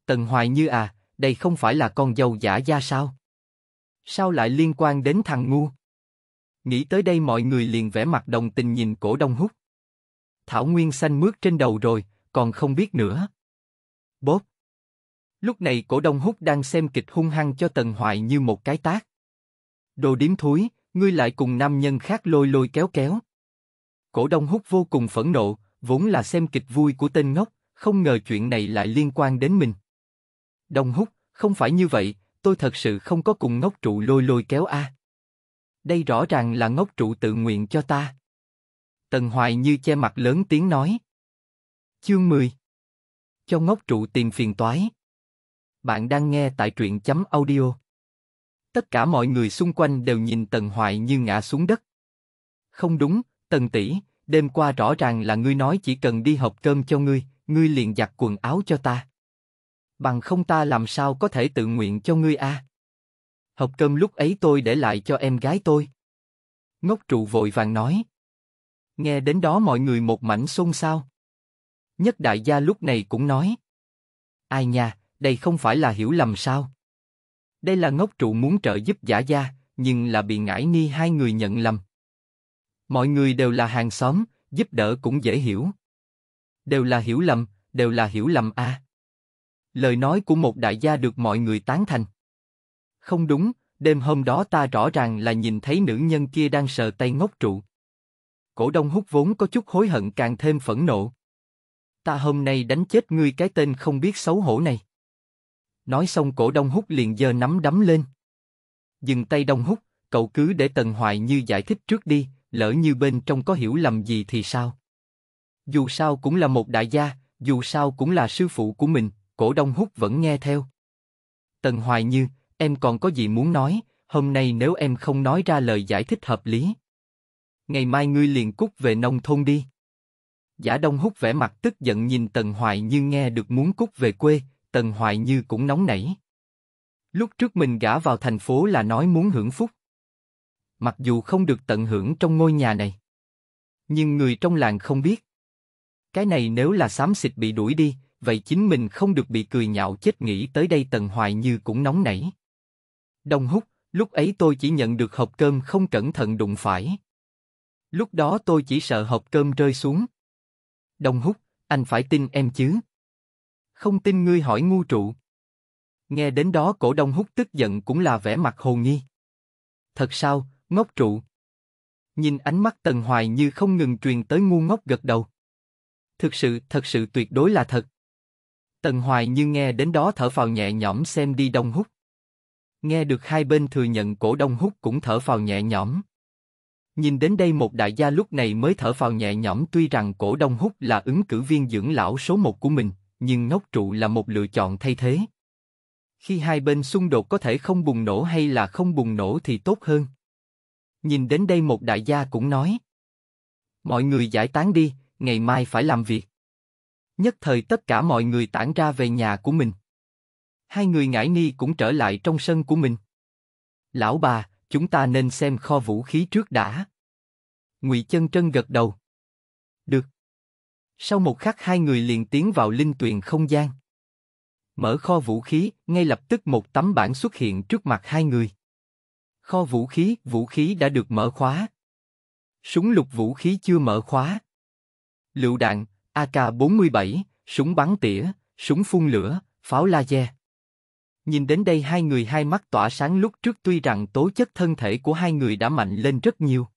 Tần Hoài Như à, đây không phải là con dâu giả da sao? Sao lại liên quan đến thằng ngu? Nghĩ tới đây mọi người liền vẽ mặt đồng tình nhìn cổ đông hút. Thảo Nguyên xanh mướt trên đầu rồi, còn không biết nữa. Bốp. Lúc này cổ đông hút đang xem kịch hung hăng cho Tần Hoài như một cái tác. Đồ điếm thúi, ngươi lại cùng nam nhân khác lôi lôi kéo kéo. Cổ đông hút vô cùng phẫn nộ, vốn là xem kịch vui của tên ngốc, không ngờ chuyện này lại liên quan đến mình. Đông hút, không phải như vậy, tôi thật sự không có cùng ngốc trụ lôi lôi kéo a. Đây rõ ràng là ngốc trụ tự nguyện cho ta. Tần Hoài như che mặt lớn tiếng nói. Chương 10 Cho ngốc trụ tiền phiền toái Bạn đang nghe tại truyện chấm audio Tất cả mọi người xung quanh đều nhìn Tần Hoại như ngã xuống đất. Không đúng, Tần tỷ, đêm qua rõ ràng là ngươi nói chỉ cần đi hộp cơm cho ngươi, ngươi liền giặt quần áo cho ta. Bằng không ta làm sao có thể tự nguyện cho ngươi a? À? Hộp cơm lúc ấy tôi để lại cho em gái tôi. Ngốc trụ vội vàng nói. Nghe đến đó mọi người một mảnh xôn xao. Nhất đại gia lúc này cũng nói. Ai nha, đây không phải là hiểu lầm sao? Đây là ngốc trụ muốn trợ giúp giả gia, nhưng là bị ngải ni hai người nhận lầm. Mọi người đều là hàng xóm, giúp đỡ cũng dễ hiểu. Đều là hiểu lầm, đều là hiểu lầm a. À. Lời nói của một đại gia được mọi người tán thành. Không đúng, đêm hôm đó ta rõ ràng là nhìn thấy nữ nhân kia đang sờ tay ngốc trụ. Cổ đông hút vốn có chút hối hận càng thêm phẫn nộ ta hôm nay đánh chết ngươi cái tên không biết xấu hổ này. Nói xong cổ đông hút liền giơ nắm đấm lên. Dừng tay đông hút, cậu cứ để Tần Hoài Như giải thích trước đi, lỡ như bên trong có hiểu lầm gì thì sao? Dù sao cũng là một đại gia, dù sao cũng là sư phụ của mình, cổ đông hút vẫn nghe theo. Tần Hoài Như, em còn có gì muốn nói, hôm nay nếu em không nói ra lời giải thích hợp lý. Ngày mai ngươi liền cút về nông thôn đi. Giả Đông Húc vẻ mặt tức giận nhìn Tần Hoài Như nghe được muốn cút về quê, Tần Hoài Như cũng nóng nảy. Lúc trước mình gả vào thành phố là nói muốn hưởng phúc. Mặc dù không được tận hưởng trong ngôi nhà này. Nhưng người trong làng không biết. Cái này nếu là xám xịt bị đuổi đi, vậy chính mình không được bị cười nhạo chết nghĩ tới đây Tần Hoài Như cũng nóng nảy. Đông húc lúc ấy tôi chỉ nhận được hộp cơm không cẩn thận đụng phải. Lúc đó tôi chỉ sợ hộp cơm rơi xuống. Đông Húc, anh phải tin em chứ. Không tin ngươi hỏi ngu trụ. Nghe đến đó cổ Đông Húc tức giận cũng là vẻ mặt hồ nghi. Thật sao, ngốc trụ. Nhìn ánh mắt Tần Hoài như không ngừng truyền tới ngu ngốc gật đầu. Thực sự, thật sự tuyệt đối là thật. Tần Hoài như nghe đến đó thở phào nhẹ nhõm xem đi Đông Húc. Nghe được hai bên thừa nhận cổ Đông Húc cũng thở phào nhẹ nhõm. Nhìn đến đây một đại gia lúc này mới thở phào nhẹ nhõm tuy rằng cổ đông hút là ứng cử viên dưỡng lão số một của mình, nhưng ngốc trụ là một lựa chọn thay thế. Khi hai bên xung đột có thể không bùng nổ hay là không bùng nổ thì tốt hơn. Nhìn đến đây một đại gia cũng nói. Mọi người giải tán đi, ngày mai phải làm việc. Nhất thời tất cả mọi người tản ra về nhà của mình. Hai người ngải ni cũng trở lại trong sân của mình. Lão bà, chúng ta nên xem kho vũ khí trước đã. Ngụy Chân chân gật đầu. Được. Sau một khắc hai người liền tiến vào linh tuyền không gian. Mở kho vũ khí, ngay lập tức một tấm bảng xuất hiện trước mặt hai người. Kho vũ khí, vũ khí đã được mở khóa. Súng lục vũ khí chưa mở khóa. Lựu đạn, AK-47, súng bắn tỉa, súng phun lửa, pháo laser. Nhìn đến đây hai người hai mắt tỏa sáng lúc trước tuy rằng tố chất thân thể của hai người đã mạnh lên rất nhiều.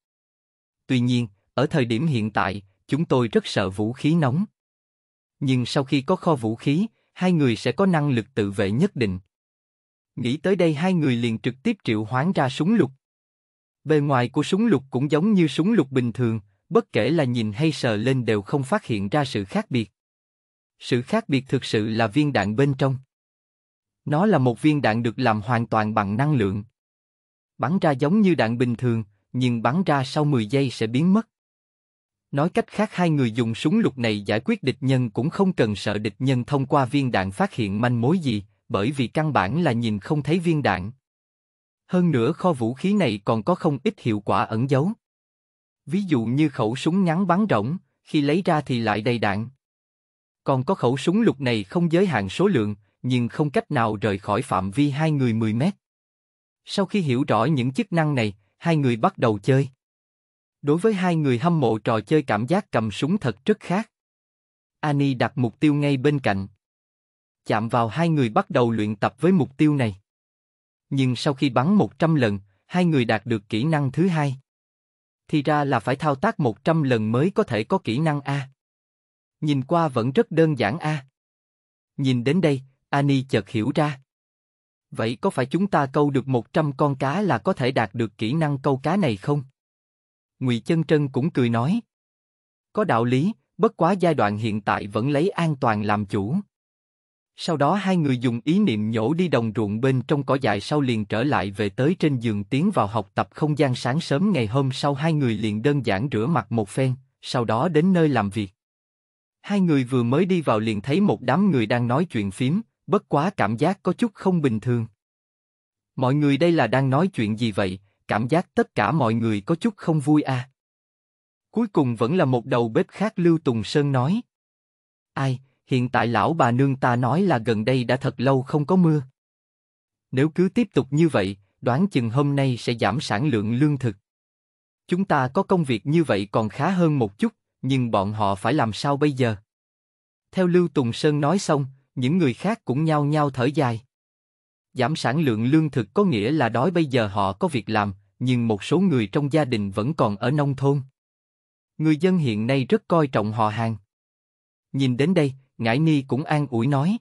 Tuy nhiên, ở thời điểm hiện tại, chúng tôi rất sợ vũ khí nóng. Nhưng sau khi có kho vũ khí, hai người sẽ có năng lực tự vệ nhất định. Nghĩ tới đây hai người liền trực tiếp triệu hoán ra súng lục. Bề ngoài của súng lục cũng giống như súng lục bình thường, bất kể là nhìn hay sờ lên đều không phát hiện ra sự khác biệt. Sự khác biệt thực sự là viên đạn bên trong. Nó là một viên đạn được làm hoàn toàn bằng năng lượng. Bắn ra giống như đạn bình thường, nhưng bắn ra sau 10 giây sẽ biến mất. Nói cách khác hai người dùng súng lục này giải quyết địch nhân cũng không cần sợ địch nhân thông qua viên đạn phát hiện manh mối gì, bởi vì căn bản là nhìn không thấy viên đạn. Hơn nữa kho vũ khí này còn có không ít hiệu quả ẩn giấu. Ví dụ như khẩu súng ngắn bắn rỗng, khi lấy ra thì lại đầy đạn. Còn có khẩu súng lục này không giới hạn số lượng, nhưng không cách nào rời khỏi phạm vi hai người 10 mét. Sau khi hiểu rõ những chức năng này, hai người bắt đầu chơi. Đối với hai người hâm mộ trò chơi cảm giác cầm súng thật rất khác. Ani đặt mục tiêu ngay bên cạnh. Chạm vào hai người bắt đầu luyện tập với mục tiêu này. Nhưng sau khi bắn 100 lần, hai người đạt được kỹ năng thứ hai. Thì ra là phải thao tác 100 lần mới có thể có kỹ năng A. Nhìn qua vẫn rất đơn giản A. Nhìn đến đây, Ani chợt hiểu ra. Vậy có phải chúng ta câu được 100 con cá là có thể đạt được kỹ năng câu cá này không? Ngụy Chân Trân cũng cười nói. Có đạo lý, bất quá giai đoạn hiện tại vẫn lấy an toàn làm chủ. Sau đó hai người dùng ý niệm nhổ đi đồng ruộng bên trong cỏ dại sau liền trở lại về tới trên giường tiến vào học tập không gian sáng sớm ngày hôm sau hai người liền đơn giản rửa mặt một phen, sau đó đến nơi làm việc. Hai người vừa mới đi vào liền thấy một đám người đang nói chuyện phím, bất quá cảm giác có chút không bình thường. Mọi người đây là đang nói chuyện gì vậy, cảm giác tất cả mọi người có chút không vui à. Cuối cùng vẫn là một đầu bếp khác Lưu Tùng Sơn nói. Ai, hiện tại lão bà nương ta nói là gần đây đã thật lâu không có mưa. Nếu cứ tiếp tục như vậy, đoán chừng hôm nay sẽ giảm sản lượng lương thực. Chúng ta có công việc như vậy còn khá hơn một chút, nhưng bọn họ phải làm sao bây giờ? Theo Lưu Tùng Sơn nói xong, những người khác cũng nhao nhao thở dài. Giảm sản lượng lương thực có nghĩa là đói bây giờ họ có việc làm, nhưng một số người trong gia đình vẫn còn ở nông thôn. Người dân hiện nay rất coi trọng họ hàng. Nhìn đến đây, Ngải Ni cũng an ủi nói.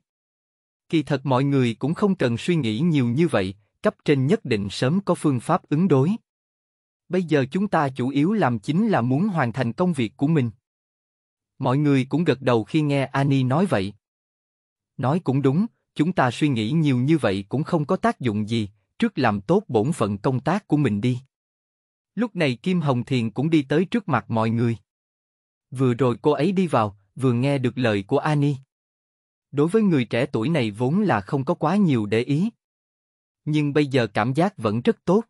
Kỳ thật mọi người cũng không cần suy nghĩ nhiều như vậy, cấp trên nhất định sớm có phương pháp ứng đối. Bây giờ chúng ta chủ yếu làm chính là muốn hoàn thành công việc của mình. Mọi người cũng gật đầu khi nghe Ani nói vậy. Nói cũng đúng, chúng ta suy nghĩ nhiều như vậy cũng không có tác dụng gì, trước làm tốt bổn phận công tác của mình đi. Lúc này Kim Hồng Thiền cũng đi tới trước mặt mọi người. Vừa rồi cô ấy đi vào, vừa nghe được lời của Ani. Đối với người trẻ tuổi này vốn là không có quá nhiều để ý. Nhưng bây giờ cảm giác vẫn rất tốt.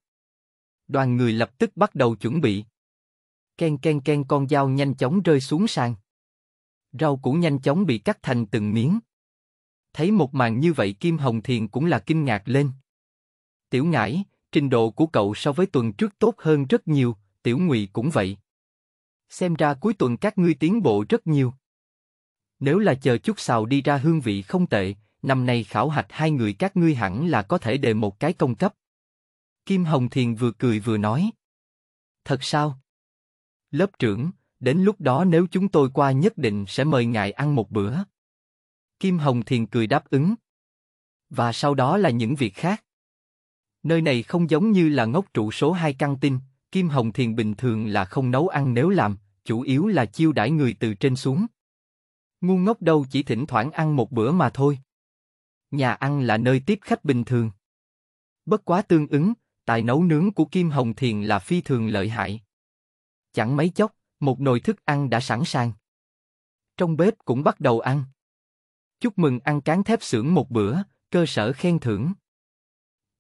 Đoàn người lập tức bắt đầu chuẩn bị. Ken ken ken con dao nhanh chóng rơi xuống sàn. Rau cũng nhanh chóng bị cắt thành từng miếng thấy một màn như vậy Kim Hồng Thiền cũng là kinh ngạc lên. Tiểu Ngải, trình độ của cậu so với tuần trước tốt hơn rất nhiều, Tiểu Ngụy cũng vậy. Xem ra cuối tuần các ngươi tiến bộ rất nhiều. Nếu là chờ chút xào đi ra hương vị không tệ, năm nay khảo hạch hai người các ngươi hẳn là có thể đề một cái công cấp. Kim Hồng Thiền vừa cười vừa nói. Thật sao? Lớp trưởng, đến lúc đó nếu chúng tôi qua nhất định sẽ mời ngài ăn một bữa. Kim Hồng Thiền cười đáp ứng. Và sau đó là những việc khác. Nơi này không giống như là ngốc trụ số 2 căn tin, Kim Hồng Thiền bình thường là không nấu ăn nếu làm, chủ yếu là chiêu đãi người từ trên xuống. Ngu ngốc đâu chỉ thỉnh thoảng ăn một bữa mà thôi. Nhà ăn là nơi tiếp khách bình thường. Bất quá tương ứng, tài nấu nướng của Kim Hồng Thiền là phi thường lợi hại. Chẳng mấy chốc, một nồi thức ăn đã sẵn sàng. Trong bếp cũng bắt đầu ăn. Chúc mừng ăn cán thép xưởng một bữa, cơ sở khen thưởng.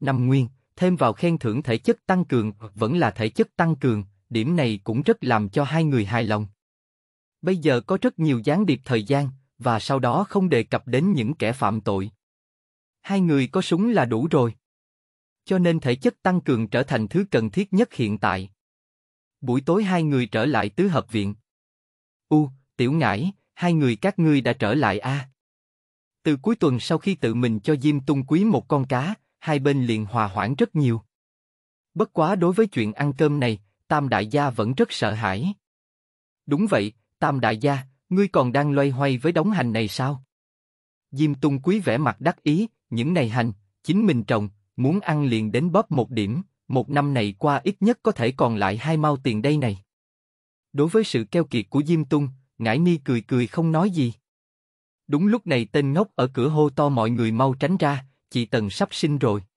năm nguyên, thêm vào khen thưởng thể chất tăng cường, vẫn là thể chất tăng cường, điểm này cũng rất làm cho hai người hài lòng. Bây giờ có rất nhiều gián điệp thời gian, và sau đó không đề cập đến những kẻ phạm tội. Hai người có súng là đủ rồi. Cho nên thể chất tăng cường trở thành thứ cần thiết nhất hiện tại. Buổi tối hai người trở lại tứ hợp viện. U, tiểu ngải, hai người các ngươi đã trở lại a. À? Từ cuối tuần sau khi tự mình cho Diêm Tung quý một con cá, hai bên liền hòa hoãn rất nhiều. Bất quá đối với chuyện ăn cơm này, Tam Đại Gia vẫn rất sợ hãi. Đúng vậy, Tam Đại Gia, ngươi còn đang loay hoay với đống hành này sao? Diêm Tung quý vẻ mặt đắc ý, những này hành, chính mình trồng, muốn ăn liền đến bóp một điểm, một năm này qua ít nhất có thể còn lại hai mao tiền đây này. Đối với sự keo kiệt của Diêm Tung, Ngải Ni cười cười không nói gì. Đúng lúc này tên ngốc ở cửa hô to mọi người mau tránh ra, chị Tần sắp sinh rồi.